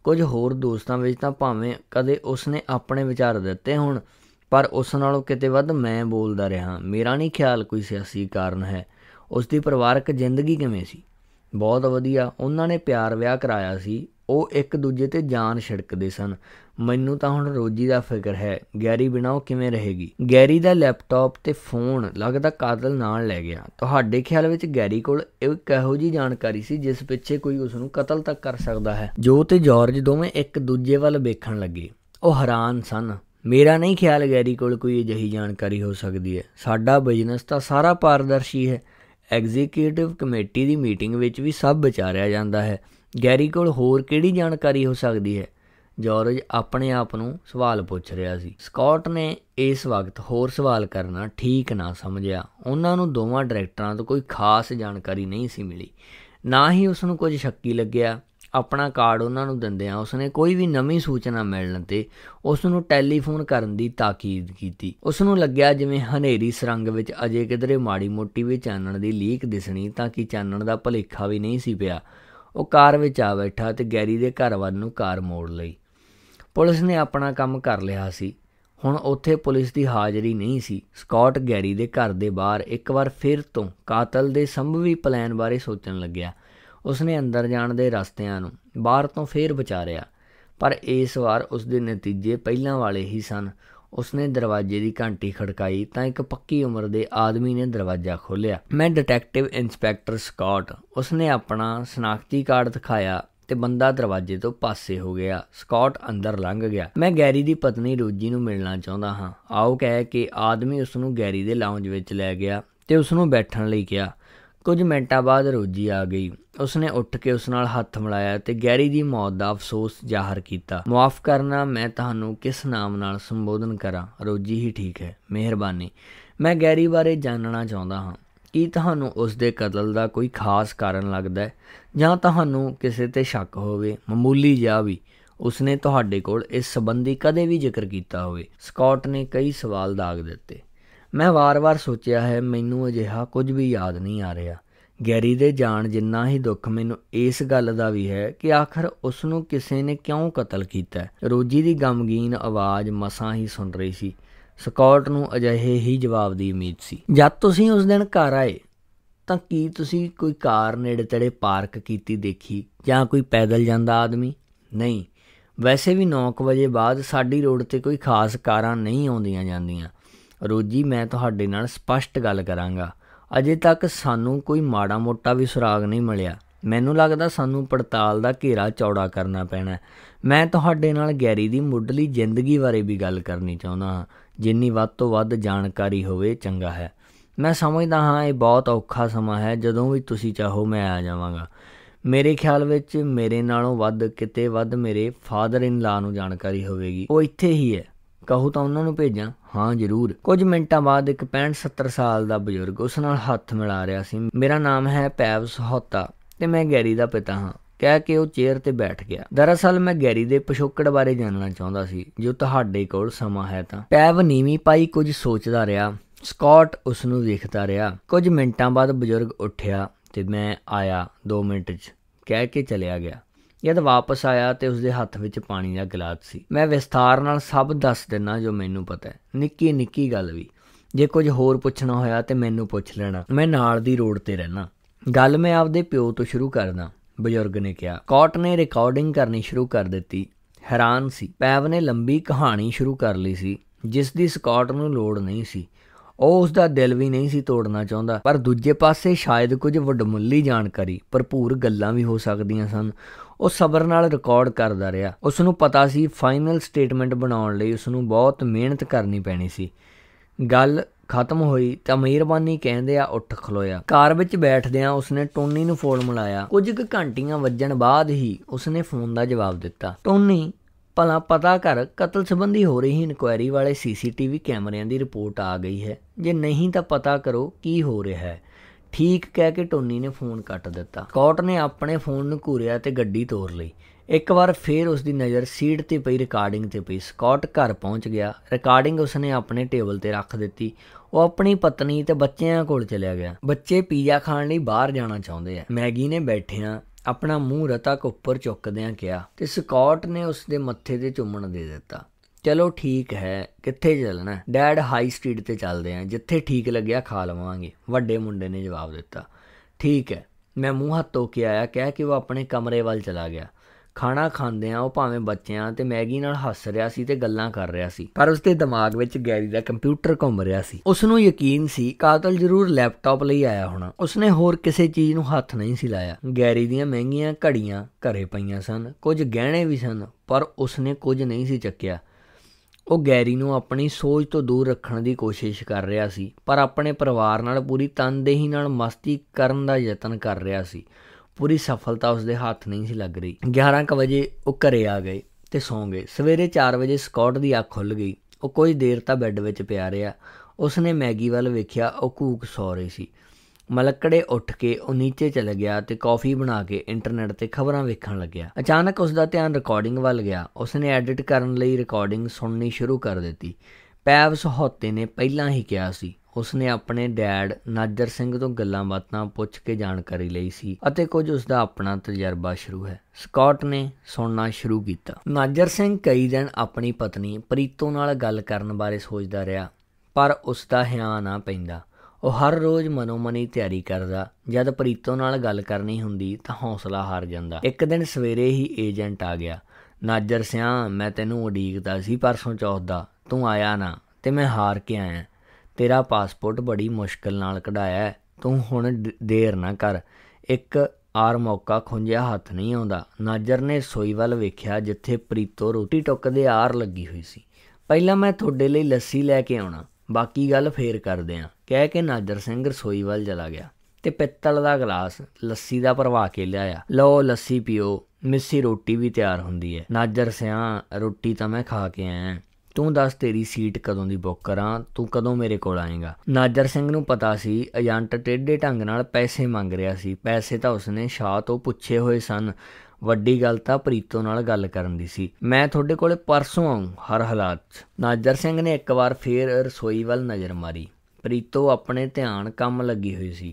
[SPEAKER 1] ਕੁਝ ਹੋਰ ਦੋਸਤਾਂ ਵਿੱਚ ਤਾਂ ਭਾਵੇਂ ਕਦੇ ਉਸ ਨੇ ਆਪਣੇ ਵਿਚਾਰ ਦਿੱਤੇ ਹੋਣ ਪਰ ਉਸ ਨਾਲੋਂ ਕਿਤੇ ਵੱਧ ਮੈਂ ਬੋਲਦਾ ਰਿਹਾ ਮੇਰਾ ਨਹੀਂ ਖਿਆਲ ਕੋਈ ਸਿਆਸੀ ਕਾਰਨ ਹੈ ਉਸ ਦੀ ਪਰਿਵਾਰਕ ਜ਼ਿੰਦਗੀ ਕਿਵੇਂ ਸੀ ਬਹੁਤ ਵਧੀਆ ਉਹਨਾਂ ਨੇ ਪਿਆਰ ਵਿਆਹ ਕਰਾਇਆ ਸੀ ਉਹ ਇੱਕ ਦੂਜੇ ਤੇ ਜਾਨ ਛਿੜਕਦੇ ਸਨ ਮੈਨੂੰ ਤਾਂ ਹੁਣ ਰੋਜੀ ਦਾ ਫਿਕਰ ਹੈ ਗੈਰੀ ਬਿਨਾ ਉਹ ਕਿਵੇਂ ਰਹੇਗੀ ਗੈਰੀ ਦਾ ਲੈਪਟਾਪ ਤੇ ਫੋਨ ਲੱਗਦਾ ਕਾਤਲ ਨਾਲ ਲੈ ਗਿਆ ਤੁਹਾਡੇ ਖਿਆਲ ਵਿੱਚ ਗੈਰੀ ਕੋਲ ਇੱਕ ਇਹੋ ਜੀ ਜਾਣਕਾਰੀ ਸੀ ਜਿਸ ਪਿੱਛੇ ਕੋਈ ਉਸ ਨੂੰ ਕਤਲ ਤੱਕ ਕਰ ਸਕਦਾ ਹੈ ਜੋ ਤੇ ਜਾਰਜ ਦੋਵੇਂ ਇੱਕ ਦੂਜੇ ਵੱਲ ਵੇਖਣ ਲੱਗੇ ਉਹ ਹੈਰਾਨ ਸਨ ਮੇਰਾ ਨਹੀਂ ਖਿਆਲ ਗੈਰੀ ਕੋਲ ਕੋਈ ਅਜਿਹੀ ਜਾਣਕਾਰੀ ਹੋ ਸਕਦੀ ਹੈ ਸਾਡਾ ਬਿਜ਼ਨਸ ਤਾਂ ਸਾਰਾ ਪਾਰਦਰਸ਼ੀ ਹੈ ਐਗਜ਼ੀਕਿਊਟਿਵ ਕਮੇਟੀ ਦੀ ਮੀਟਿੰਗ ਵਿੱਚ ਵੀ ਸਭ ਵਿਚਾਰਿਆ ਜਾਂਦਾ ਹੈ ਗੈਰੀ ਕੋਲ ਹੋਰ ਕਿਹੜੀ ਜਾਣਕਾਰੀ ਹੋ ਸਕਦੀ ਹੈ ਜਾਰਜ ਆਪਣੇ ਆਪ ਨੂੰ ਸਵਾਲ ਪੁੱਛ ਰਿਹਾ ਸੀ ਸਕਾਟ ਨੇ ਇਸ ਵਕਤ ਹੋਰ ਸਵਾਲ ਕਰਨਾ ਠੀਕ ਨਾ ਸਮਝਿਆ ਉਹਨਾਂ ਨੂੰ ਦੋਵਾਂ ਡਾਇਰੈਕਟਰਾਂ ਤੋਂ ਕੋਈ ਖਾਸ ਜਾਣਕਾਰੀ ਨਹੀਂ ਸੀ ਮਿਲੀ ਨਾ ਹੀ ਉਸ ਨੂੰ ਕੁਝ ਸ਼ੱਕੀ ਲੱਗਿਆ ਆਪਣਾ ਕਾਰਡ ਉਹਨਾਂ ਨੂੰ ਦਿੰਦਿਆਂ ਉਸਨੇ ਕੋਈ ਵੀ ਨਵੀਂ ਸੂਚਨਾ ਮਿਲਣ ਤੇ ਉਸ ਨੂੰ ਟੈਲੀਫੋਨ ਕਰਨ ਦੀ ਤਾਕੀਦ ਕੀਤੀ ਉਸ ਨੂੰ ਲੱਗਿਆ ਜਿਵੇਂ ਹਨੇਰੀ ਸਰੰਗ ਵਿੱਚ ਅਜੇ ਕਿਧਰੇ ਮਾੜੀ ਮੋਟੀ ਵੀ ਚਾਨਣ ਦੀ ਲੀਕ ਦਿਸਣੀ ਤਾਂ ਕਿ ਚਾਨਣ ਦਾ ਭਲੇਖਾ ਵੀ ਨਹੀਂ ਸੀ ਪਿਆ ਉਹ ਕਾਰ ਵਿੱਚ ਆ ਬੈਠਾ ਤੇ ਗੈਰੀ ਦੇ ਘਰ ਵੱਲ ਨੂੰ ਕਾਰ ਮੋੜ ਲਈ ਪੁਲਿਸ ਨੇ ਆਪਣਾ ਕੰਮ ਕਰ ਲਿਆ ਸੀ ਹੁਣ ਉੱਥੇ ਪੁਲਿਸ ਦੀ ਹਾਜ਼ਰੀ ਨਹੀਂ ਸੀ ਸਕਾਟ ਗੈਰੀ ਦੇ ਘਰ ਦੇ ਬਾਹਰ ਇੱਕ ਵਾਰ ਫਿਰ ਤੋਂ ਕਾਤਲ ਦੇ ਸੰਭਵੀ ਪਲਾਨ ਬਾਰੇ ਸੋਚਣ ਲੱਗਿਆ ਉਸਨੇ ਅੰਦਰ ਜਾਣ ਦੇ ਰਸਤਿਆਂ ਨੂੰ ਬਾਹਰ ਤੋਂ ਫੇਰ ਵਿਚਾਰਿਆ ਪਰ ਇਸ ਵਾਰ ਉਸ ਦੇ ਨਤੀਜੇ ਪਹਿਲਾਂ ਵਾਲੇ ਹੀ ਸਨ ਉਸਨੇ ਦਰਵਾਜ਼ੇ ਦੀ ਘੰਟੀ ਖੜਕਾਈ ਤਾਂ ਇੱਕ ਪੱਕੀ ਉਮਰ ਦੇ ਆਦਮੀ ਨੇ ਦਰਵਾਜ਼ਾ ਖੋਲ੍ਹਿਆ ਮੈਂ ਡਿਟੈਕਟਿਵ ਇੰਸਪੈਕਟਰ ਸਕਾਟ ਉਸਨੇ ਆਪਣਾ ਸਨਾਖਤੀ ਕਾਰਡ ਦਿਖਾਇਆ ਤੇ ਬੰਦਾ ਦਰਵਾਜ਼ੇ ਤੋਂ ਪਾਸੇ ਹੋ ਗਿਆ ਸਕਾਟ ਅੰਦਰ ਲੰਘ ਗਿਆ ਮੈਂ ਗੈਰੀ ਦੀ ਪਤਨੀ ਰੋਜੀ ਨੂੰ ਮਿਲਣਾ ਚਾਹੁੰਦਾ ਹਾਂ ਆਓ ਕਹਿ ਕੇ ਆਦਮੀ ਉਸਨੂੰ ਗੈਰੀ ਦੇ ਲਾਉਂਜ ਵਿੱਚ ਲੈ ਗਿਆ ਤੇ ਉਸਨੂੰ ਬੈਠਣ ਲਈ ਕਿਹਾ ਕੁਝ ਮਿੰਟਾਂ ਬਾਅਦ ਰੋਜੀ ਆ ਗਈ ਉਸਨੇ ਉੱਠ ਕੇ ਉਸ ਨਾਲ ਹੱਥ ਮਿਲਾਇਆ ਤੇ ਗੈਰੀ ਦੀ ਮੌਤ ਦਾ ਅਫਸੋਸ ਜ਼ਾਹਰ ਕੀਤਾ ਮਾਫ ਕਰਨਾ ਮੈਂ ਤੁਹਾਨੂੰ ਕਿਸ ਨਾਮ ਨਾਲ ਸੰਬੋਧਨ ਕਰਾਂ ਰੋਜੀ ਹੀ ਠੀਕ ਹੈ ਮਿਹਰਬਾਨੀ ਮੈਂ ਗੈਰੀ ਬਾਰੇ ਜਾਣਨਾ ਚਾਹੁੰਦਾ ਹਾਂ ਕੀ ਤੁਹਾਨੂੰ ਉਸ ਦੇ ਕਤਲ ਦਾ ਕੋਈ ਖਾਸ ਕਾਰਨ ਲੱਗਦਾ ਹੈ ਜਾਂ ਤੁਹਾਨੂੰ ਕਿਸੇ ਤੇ ਸ਼ੱਕ ਹੋਵੇ ਮਾਮੂਲੀ ਜਾਂ ਵੀ ਉਸਨੇ ਤੁਹਾਡੇ ਕੋਲ ਇਸ ਸੰਬੰਧੀ ਕਦੇ ਵੀ ਜ਼ਿਕਰ ਕੀਤਾ ਹੋਵੇ ਸਕਾਟ ਨੇ ਕਈ ਸਵਾਲ ਦਾਗ ਦਿੱਤੇ ਮੈਂ ਵਾਰ-ਵਾਰ ਸੋਚਿਆ ਹੈ ਮੈਨੂੰ ਅਜਿਹਾ ਕੁਝ ਵੀ ਯਾਦ ਨਹੀਂ ਆ ਰਿਹਾ ਗੈਰੀ ਦੇ ਜਾਣ ਜਿੰਨਾ ਹੀ ਦੁੱਖ ਮੈਨੂੰ ਇਸ ਗੱਲ ਦਾ ਵੀ ਹੈ ਕਿ ਆਖਰ ਉਸ ਨੂੰ ਕਿਸੇ ਨੇ ਕਿਉਂ ਕਤਲ ਕੀਤਾ ਰੋਜੀ ਦੀ ਗਮਗੀਨ ਆਵਾਜ਼ ਮਸਾਂ ਹੀ ਸੁਣ ਰਹੀ ਸੀ ਸਕਾਟ ਨੂੰ ਅਜਿਹੇ ਹੀ ਜਵਾਬ ਦੀ ਉਮੀਦ ਸੀ ਜਦ ਤੁਸੀਂ ਉਸ ਦਿਨ ਘਰ ਆਏ ਤਾਂ ਕੀ ਤੁਸੀਂ ਕੋਈ ਕਾਰ ਨੇੜੇ ਤੜੇ ਪਾਰਕ ਕੀਤੀ ਦੇਖੀ ਜਾਂ ਕੋਈ ਪੈਦਲ ਜਾਂਦਾ ਆਦਮੀ ਨਹੀਂ ਵੈਸੇ ਵੀ 9 ਵਜੇ ਬਾਅਦ ਸਾਡੀ ਰੋਡ ਤੇ ਕੋਈ ਖਾਸ ਕਾਰਾਂ ਨਹੀਂ ਆਉਂਦੀਆਂ ਜਾਂਦੀਆਂ ਰੋਜੀ ਮੈਂ ਤੁਹਾਡੇ ਨਾਲ ਸਪਸ਼ਟ ਗੱਲ ਕਰਾਂਗਾ ਅਜੇ ਤੱਕ ਸਾਨੂੰ ਕੋਈ ਮਾੜਾ ਮੋਟਾ ਵੀ ਸੁਰਾਗ ਨਹੀਂ ਮਿਲਿਆ ਮੈਨੂੰ ਲੱਗਦਾ ਸਾਨੂੰ ਪੜਤਾਲ ਦਾ ਘੇਰਾ ਚੌੜਾ ਕਰਨਾ ਪੈਣਾ ਮੈਂ ਤੁਹਾਡੇ ਨਾਲ ਗੈਰੀ ਦੀ ਮੁੱਢਲੀ ਜ਼ਿੰਦਗੀ ਬਾਰੇ ਵੀ ਗੱਲ ਕਰਨੀ ਚਾਹੁੰਦਾ ਹਾਂ ਜਿੰਨੀ ਵੱਧ ਤੋਂ ਵੱਧ ਜਾਣਕਾਰੀ ਹੋਵੇ ਚੰਗਾ ਹੈ ਮੈਂ ਸਮਝਦਾ ਹਾਂ ਇਹ ਬਹੁਤ ਔਖਾ ਸਮਾਂ ਹੈ ਜਦੋਂ ਵੀ ਤੁਸੀਂ ਚਾਹੋ ਮੈਂ ਆ ਜਾਵਾਂਗਾ ਮੇਰੇ ਖਿਆਲ ਵਿੱਚ ਮੇਰੇ ਨਾਲੋਂ ਵੱਧ ਕਿਤੇ ਵੱਧ ਮੇਰੇ ਫਾਦਰ ਇਨ ਲਾ ਨੂੰ ਜਾਣਕਾਰੀ ਹੋਵੇਗੀ ਉਹ ਇੱਥੇ ਹੀ ਹੈ ਕਹੋ ਤਾਂ ਉਹਨਾਂ ਨੂੰ ਭੇਜਾਂ ਹਾਂ ਜ਼ਰੂਰ ਕੁਝ ਮਿੰਟਾਂ ਬਾਅਦ ਇੱਕ 65 70 ਸਾਲ ਦਾ ਬਜ਼ੁਰਗ ਉਸ ਨਾਲ ਹੱਥ ਮਿਲਾ ਰਿਹਾ ਸੀ ਮੇਰਾ ਨਾਮ ਹੈ ਪੈਵ ਸਹੋਤਾ ਤੇ ਮੈਂ ਗੈਰੀ ਦਾ ਪਿਤਾ ਹਾਂ ਕਹਿ ਕੇ ਉਹ ਚੇਅਰ ਤੇ ਬੈਠ ਗਿਆ ਦਰਅਸਲ ਮੈਂ ਗੈਰੀ ਦੇ ਪਿਛੋਕੜ ਬਾਰੇ ਜਾਣਨਾ ਚਾਹੁੰਦਾ ਸੀ ਜੋ ਤੁਹਾਡੇ ਕੋਲ ਸਮਾਂ ਹੈ ਤਾਂ ਪੈਵ ਨੀਵੀਂ ਪਾਈ ਕੁਝ ਸੋਚਦਾ ਰਿਹਾ ਸਕਾਟ ਉਸ ਨੂੰ ਦੇਖਦਾ ਰਿਹਾ ਕੁਝ ਮਿੰਟਾਂ ਬਾਅਦ ਬਜ਼ੁਰਗ ਉੱਠਿਆ ਤੇ ਮੈਂ ਆਇਆ 2 ਮਿੰਟ 'ਚ ਕਹਿ ਕੇ ਚਲਿਆ ਗਿਆ ਜਦ ਵਾਪਸ ਆਇਆ ਤੇ ਉਸਦੇ ਹੱਥ ਵਿੱਚ ਪਾਣੀ ਦਾ ਗਲਾਸ ਸੀ ਮੈਂ ਵਿਸਥਾਰ ਨਾਲ ਸਭ ਦੱਸ ਦਿੰਨਾ ਜੋ ਮੈਨੂੰ ਪਤਾ ਹੈ ਨਿੱਕੀ ਨਿੱਕੀ ਗੱਲ ਵੀ ਜੇ ਕੁਝ ਹੋਰ ਪੁੱਛਣਾ ਹੋਇਆ ਤੇ ਮੈਨੂੰ ਪੁੱਛ ਲੈਣਾ ਮੈਂ ਨਾਲ ਦੀ ਰੋਡ ਤੇ ਰਹਿਣਾ ਗੱਲ ਮੈਂ ਆਪਦੇ ਪਿਓ ਤੋਂ ਸ਼ੁਰੂ ਕਰਦਾ ਬਜ਼ੁਰਗ ਨੇ ਕਿਹਾ ਕਾਟ ਨੇ ਰਿਕਾਰਡਿੰਗ ਕਰਨੀ ਸ਼ੁਰੂ ਕਰ ਦਿੱਤੀ ਹੈਰਾਨ ਸੀ ਪੈਵ ਨੇ ਲੰਬੀ ਕਹਾਣੀ ਸ਼ੁਰੂ ਕਰ ਲਈ ਸੀ ਜਿਸ ਦੀ ਸਕਾਟ ਨੂੰ ਲੋੜ ਨਹੀਂ ਸੀ ਉਹ ਉਸ ਦਾ ਦਿਲ ਵੀ ਨਹੀਂ ਸੀ ਤੋੜਨਾ ਚਾਹੁੰਦਾ ਪਰ ਦੂਜੇ ਪਾਸੇ ਸ਼ਾਇਦ ਕੁਝ ਵੱਡਮੁੱਲੀ ਜਾਣਕਾਰੀ ਭਰਪੂਰ ਗੱਲਾਂ ਵੀ ਹੋ ਸਕਦੀਆਂ ਸਨ ਉਹ ਸਬਰ ਨਾਲ ਰਿਕਾਰਡ ਕਰਦਾ ਰਿਹਾ ਉਸ ਨੂੰ ਪਤਾ ਸੀ ਫਾਈਨਲ ਸਟੇਟਮੈਂਟ ਬਣਾਉਣ ਲਈ ਉਸ ਨੂੰ ਬਹੁਤ ਮਿਹਨਤ ਕਰਨੀ ਪੈਣੀ ਸੀ ਗੱਲ ਖਤਮ ਹੋਈ ਤਾਂ ਮਿਹਰਬਾਨੀ ਕਹਿੰਦੇ ਆ ਉੱਠ ਖਲੋਇਆ ਕਾਰ ਵਿੱਚ ਬੈਠਦਿਆਂ ਉਸਨੇ ਟੋਨੀ ਨੂੰ ਫੋਨ ਮਿਲਾਇਆ ਕੁਝ ਕੁ ਘੰਟੀਆਂ ਵੱਜਣ ਬਾਅਦ ਹੀ ਉਸਨੇ ਫੋਨ ਦਾ ਜਵਾਬ ਦਿੱਤਾ ਟੋਨੀ ਭਲਾ ਪਤਾ ਕਰ ਕਤਲ ਸੰਬੰਧੀ ਹੋ ਰਹੀ ਇਨਕੁਆਇਰੀ ਵਾਲੇ ਸੀਸੀਟੀਵੀ ਕੈਮਰਿਆਂ ਦੀ ਰਿਪੋਰਟ ਆ ਗਈ ਹੈ ਜੇ ਨਹੀਂ ਤਾਂ ਪਤਾ ਕਰੋ ਕੀ ਹੋ ਰਿਹਾ ਹੈ ਠੀਕ ਕਹਿ ਕੇ ਟੋਨੀ ਨੇ ਫੋਨ ਕੱਟ ਦਿੱਤਾ ਸਕਾਟ ਨੇ ਆਪਣੇ ਫੋਨ ਨੂੰ ਘੂਰਿਆ ਤੇ ਗੱਡੀ ਤੋੜ ਲਈ ਇੱਕ ਵਾਰ ਫੇਰ ਉਸ ਦੀ ਨਜ਼ਰ ਸੀਟ ਤੇ ਪਈ ਰਿਕਾਰਡਿੰਗ ਤੇ ਪਈ ਸਕਾਟ ਘਰ ਪਹੁੰਚ ਗਿਆ ਰਿਕਾਰਡਿੰਗ ਉਸ ਨੇ ਆਪਣੇ ਟੇਬਲ ਤੇ ਰੱਖ ਦਿੱਤੀ ਉਹ ਆਪਣੀ ਪਤਨੀ ਤੇ ਬੱਚਿਆਂ ਕੋਲ ਚਲਿਆ ਗਿਆ ਬੱਚੇ ਪੀਜ਼ਾ ਖਾਣ ਲਈ ਬਾਹਰ ਜਾਣਾ ਚਾਹੁੰਦੇ ਆ ਮੈਗੀ ਨੇ ਬੈਠਿਆਂ ਆਪਣਾ ਮੂੰਹ ਰਤਾ ਕੋ ਉੱਪਰ ਚੁੱਕਦਿਆਂ ਕਿਹਾ ਤੇ ਸਕਾਟ ਨੇ ਉਸ ਦੇ ਮੱਥੇ ਤੇ ਚੁੰਮਣ ਦੇ ਦਿੱਤਾ ਚਲੋ ਠੀਕ ਹੈ ਕਿੱਥੇ ਚੱਲਣਾ ਡੈਡ ਹਾਈ ਸਟਰੀਟ ਤੇ ਚੱਲਦੇ ਆ ਜਿੱਥੇ ਠੀਕ ਲੱਗਿਆ ਖਾ ਲਵਾਂਗੇ ਵੱਡੇ ਮੁੰਡੇ ਨੇ ਜਵਾਬ ਦਿੱਤਾ ਠੀਕ ਹੈ ਮੈਂ ਮੂੰਹ ਹੱਥ ਧੋ ਕੇ ਆਇਆ ਕਹਿ ਕੇ ਉਹ ਆਪਣੇ ਕਮਰੇ ਵੱਲ ਚਲਾ ਗਿਆ ਖਾਣਾ ਖਾਂਦੇ ਆ ਉਹ ਭਾਵੇਂ ਬੱਚਿਆਂ ਤੇ ਮੈਗੀ ਨਾਲ ਹੱਸ ਰਿਹਾ ਸੀ ਤੇ ਗੱਲਾਂ ਕਰ ਰਿਹਾ ਸੀ ਪਰ ਉਸਦੇ ਦਿਮਾਗ ਵਿੱਚ ਗੈਰੀ ਦਾ ਕੰਪਿਊਟਰ ਘੁੰਮ ਰਿਹਾ ਸੀ ਉਸ ਨੂੰ ਯਕੀਨ ਸੀ ਕਾਤਲ ਜ਼ਰੂਰ ਲੈਪਟਾਪ ਲਈ ਆਇਆ ਹੋਣਾ ਉਸਨੇ ਹੋਰ ਕਿਸੇ ਚੀਜ਼ ਨੂੰ ਹੱਥ ਨਹੀਂ ਸੀ ਲਾਇਆ ਗੈਰੀ ਦੀਆਂ ਮਹਿੰਗੀਆਂ ਘੜੀਆਂ ਘਰੇ ਪਈਆਂ ਸਨ ਕੁਝ ਗਹਿਣੇ ਵੀ ਸਨ ਪਰ ਉਸਨੇ ਕੁਝ ਨਹੀਂ ਸੀ ਚੱਕਿਆ ਉਹ ਗੈਰੀ ਨੂੰ ਆਪਣੀ ਸੋਚ ਤੋਂ ਦੂਰ ਰੱਖਣ ਦੀ ਕੋਸ਼ਿਸ਼ ਕਰ ਰਿਹਾ ਸੀ ਪਰ ਆਪਣੇ ਪਰਿਵਾਰ ਨਾਲ ਪੂਰੀ ਤਨਦੇਹੀ ਨਾਲ ਮਸਤੀ ਕਰਨ ਦਾ ਯਤਨ ਕਰ ਰਿਹਾ ਸੀ ਪੂਰੀ ਸਫਲਤਾ ਉਸਦੇ ਹੱਥ ਨਹੀਂ ਸੀ ਲੱਗ ਰਹੀ 11:00 ਵਜੇ ਉਹ ਘਰੇ ਆ ਗਏ ਤੇ ਸੌਂ ਗਏ ਸਵੇਰੇ 4 ਵਜੇ ਸਕਾਟ ਦੀ ਅੱਖ ਖੁੱਲ ਗਈ ਉਹ ਕੁਝ ਦੇਰ ਤੱਕ ਬੈੱਡ ਵਿੱਚ ਪਿਆ ਰਿਹਾ ਉਸਨੇ ਮੈਗੀ ਵੱਲ ਵੇਖਿਆ ਉਹ ਕੂਕ ਸੌ ਰਹੀ ਸੀ ਮਲਕੜੇ ਉੱਠ ਕੇ ਉਹ ਨੀਚੇ ਚਲਾ ਗਿਆ ਤੇ ਕਾਫੀ ਬਣਾ ਕੇ ਇੰਟਰਨੈਟ ਤੇ ਖਬਰਾਂ ਵੇਖਣ ਲੱਗਿਆ ਅਚਾਨਕ ਉਸ ਦਾ ਧਿਆਨ ਰਿਕਾਰਡਿੰਗ ਵੱਲ ਗਿਆ ਉਸ ਨੇ ਐਡਿਟ ਕਰਨ ਲਈ ਰਿਕਾਰਡਿੰਗ ਸੁਣਨੀ ਸ਼ੁਰੂ ਕਰ ਦਿੱਤੀ ਪੈਵ ਸਹੋਤੇ ਨੇ ਪਹਿਲਾਂ ਹੀ ਕਿਹਾ ਸੀ ਉਸ ਨੇ ਆਪਣੇ ਡੈਡ ਨਾਜਰ ਸਿੰਘ ਤੋਂ ਗੱਲਾਂ-ਬਾਤਾਂ ਪੁੱਛ ਕੇ ਜਾਣਕਾਰੀ ਲਈ ਸੀ ਅਤੇ ਕੁਝ ਉਸ ਦਾ ਆਪਣਾ ਤਜਰਬਾ ਸ਼ੁਰੂ ਹੈ ਸਕਾਟ ਨੇ ਸੁਣਨਾ ਸ਼ੁਰੂ ਕੀਤਾ ਨਾਜਰ ਸਿੰਘ ਕਈ ਦਿਨ ਆਪਣੀ ਪਤਨੀ ਪ੍ਰੀਤੋ ਨਾਲ ਗੱਲ ਕਰਨ ਬਾਰੇ ਸੋਚਦਾ ਰਿਹਾ ਪਰ ਉਸ ਦਾ ਹਿਆਨ ਨਾ ਪੈਂਦਾ ਉਹ ਹਰ ਰੋਜ਼ ਮਨੋਮਨੀ ਤਿਆਰੀ ਕਰਦਾ ਜਦ ਪ੍ਰੀਤੋ ਨਾਲ ਗੱਲ ਕਰਨੀ ਹੁੰਦੀ ਤਾਂ ਹੌਸਲਾ ਹਾਰ ਜਾਂਦਾ ਇੱਕ ਦਿਨ ਸਵੇਰੇ ਹੀ ਏਜੰਟ ਆ ਗਿਆ ਨਾਜਰ ਸਿਆ ਮੈਂ ਤੈਨੂੰ ਉਡੀਕਦਾ ਸੀ ਪਰਸੋਂ ਚੌਥ ਦਾ ਤੂੰ ਆਇਆ ਨਾ ਤੇ ਮੈਂ ਹਾਰ ਕੇ ਆਇਆ ਤੇਰਾ ਪਾਸਪੋਰਟ ਬੜੀ ਮੁਸ਼ਕਲ ਨਾਲ ਕਢਾਇਆ ਤੂੰ ਹੁਣ ਦੇਰ ਨਾ ਕਰ ਇੱਕ ਆਰ ਮੌਕਾ ਖੁੰਝਿਆ ਹੱਥ ਨਹੀਂ ਆਉਂਦਾ ਨਾਜਰ ਨੇ ਸੋਈ ਵੱਲ ਵੇਖਿਆ ਜਿੱਥੇ ਪ੍ਰੀਤੋ ਰੋਟੀ ਟੁੱਕ ਦੇ ਆਰ ਲੱਗੀ ਹੋਈ ਸੀ ਪਹਿਲਾਂ ਮੈਂ ਤੁਹਾਡੇ ਲਈ ਲੱਸੀ ਲੈ ਕੇ ਆਉਣਾ ਬਾਕੀ ਗੱਲ ਫੇਰ ਕਰਦੇ ਆਂ ਕਹਿ ਕੇ ਨਾਜਰ ਸਿੰਘ ਰਸੋਈ ਵੱਲ ਚਲਾ ਗਿਆ ਤੇ ਪਿੱਤਲ ਦਾ ਗਲਾਸ ਲੱਸੀ ਦਾ ਭਰਵਾ ਕੇ ਲਿਆਇਆ ਲਓ ਲੱਸੀ ਪੀਓ ਮਿੱਸੀ ਰੋਟੀ ਵੀ ਤਿਆਰ ਹੁੰਦੀ ਹੈ ਨਾਜਰ ਸਿਆ ਰੋਟੀ ਤਾਂ ਮੈਂ ਖਾ ਕੇ ਆਇਆ ਤੂੰ ਦੱਸ ਤੇਰੀ ਸੀਟ ਕਦੋਂ ਦੀ ਬੁੱਕ ਕਰਾਂ ਤੂੰ ਕਦੋਂ ਮੇਰੇ ਕੋਲ ਆਏਗਾ ਨਾਜਰ ਸਿੰਘ ਨੂੰ ਪਤਾ ਸੀ ਏਜੰਟ ਟੇਢੇ ਢੰਗ ਨਾਲ ਪੈਸੇ ਮੰਗ ਰਿਹਾ ਸੀ ਪੈਸੇ ਤਾਂ ਉਸਨੇ ਸ਼ਾਹ ਤੋਂ ਪੁੱਛੇ ਹੋਏ ਸਨ ਵੱਡੀ ਗੱਲ ਤਾਂ ਪ੍ਰੀਤੋ ਨਾਲ ਗੱਲ ਕਰਨ ਦੀ ਸੀ ਮੈਂ ਤੁਹਾਡੇ ਕੋਲੇ ਪਰਸੋਂ ਆਉਂ ਹਰ ਹਾਲਾਤ ਨਾਜਰ ਸਿੰਘ ਨੇ ਇੱਕ ਵਾਰ ਫੇਰ ਰਸੋਈ ਵੱਲ ਨਜ਼ਰ ਮਾਰੀ ਪ੍ਰੀਤੋ ਆਪਣੇ ਧਿਆਨ ਕੰਮ ਲੱਗੀ ਹੋਈ ਸੀ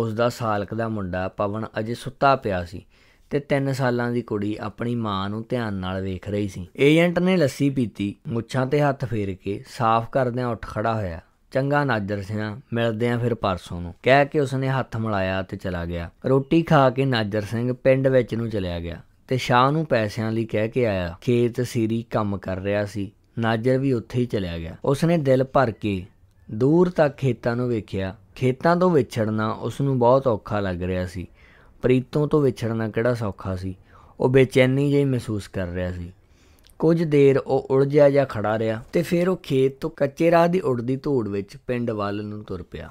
[SPEAKER 1] ਉਸ ਦਾ ਸਾਲਕ ਦਾ ਮੁੰਡਾ ਪਵਨ ਅਜੇ ਸੁੱਤਾ ਪਿਆ ਸੀ ਤੇ 3 ਸਾਲਾਂ ਦੀ ਕੁੜੀ ਆਪਣੀ ਮਾਂ ਨੂੰ ਧਿਆਨ ਨਾਲ ਵੇਖ ਰਹੀ ਸੀ ਏਜੰਟ ਨੇ ਲੱਸੀ ਪੀਤੀ ਮੁੱਛਾਂ ਤੇ ਹੱਥ ਫੇਰ ਕੇ ਸਾਫ਼ ਕਰਦਿਆਂ ਉੱਠ ਖੜਾ ਹੋਇਆ ਚੰਗਾ ਨਾਜਰ ਸਿੰਘ ਮਿਲਦੇ ਆ ਫਿਰ ਪਰਸੋਂ ਨੂੰ ਕਹਿ ਕੇ ਉਸਨੇ ਹੱਥ ਮਲਾਇਆ ਤੇ ਚਲਾ ਗਿਆ ਰੋਟੀ ਖਾ ਕੇ ਨਾਜਰ ਸਿੰਘ ਪਿੰਡ ਵਿੱਚ ਨੂੰ ਚਲਿਆ ਗਿਆ ਤੇ ਸ਼ਾਹ ਨੂੰ ਪੈਸਿਆਂ ਲਈ ਕਹਿ ਕੇ ਆਇਆ ਖੇਤ ਸੀਰੀ ਕੰਮ ਕਰ ਰਿਹਾ ਸੀ ਨਾਜਰ ਵੀ ਉੱਥੇ ਹੀ ਚਲਿਆ ਗਿਆ ਉਸਨੇ ਦਿਲ ਭਰ ਕੇ ਦੂਰ ਤੱਕ ਖੇਤਾਂ ਨੂੰ ਵੇਖਿਆ ਖੇਤਾਂ ਤੋਂ ਵਿਛੜਨਾ ਉਸ ਨੂੰ ਬਹੁਤ ਔਖਾ ਲੱਗ ਰਿਹਾ ਸੀ ਪ੍ਰੀਤੋਂ ਤੋਂ ਵਿਛੜਨਾ ਕਿਹੜਾ ਸੌਖਾ ਸੀ ਉਹ ਬੇਚੈਨੀ ਜਿਹੀ ਮਹਿਸੂਸ ਕਰ ਰਿਹਾ ਸੀ ਕੁਝ ਦੇਰ ਉਹ ਉਲਝਿਆ ਜਾਂ ਖੜਾ ਰਿਹਾ ਤੇ ਫਿਰ ਉਹ ਖੇਤ ਤੋਂ ਕੱਚੇ ਰਾਹ ਦੀ ਉੱਡਦੀ ਧੂੜ ਵਿੱਚ ਪਿੰਡ ਵੱਲ ਨੂੰ ਤੁਰ ਪਿਆ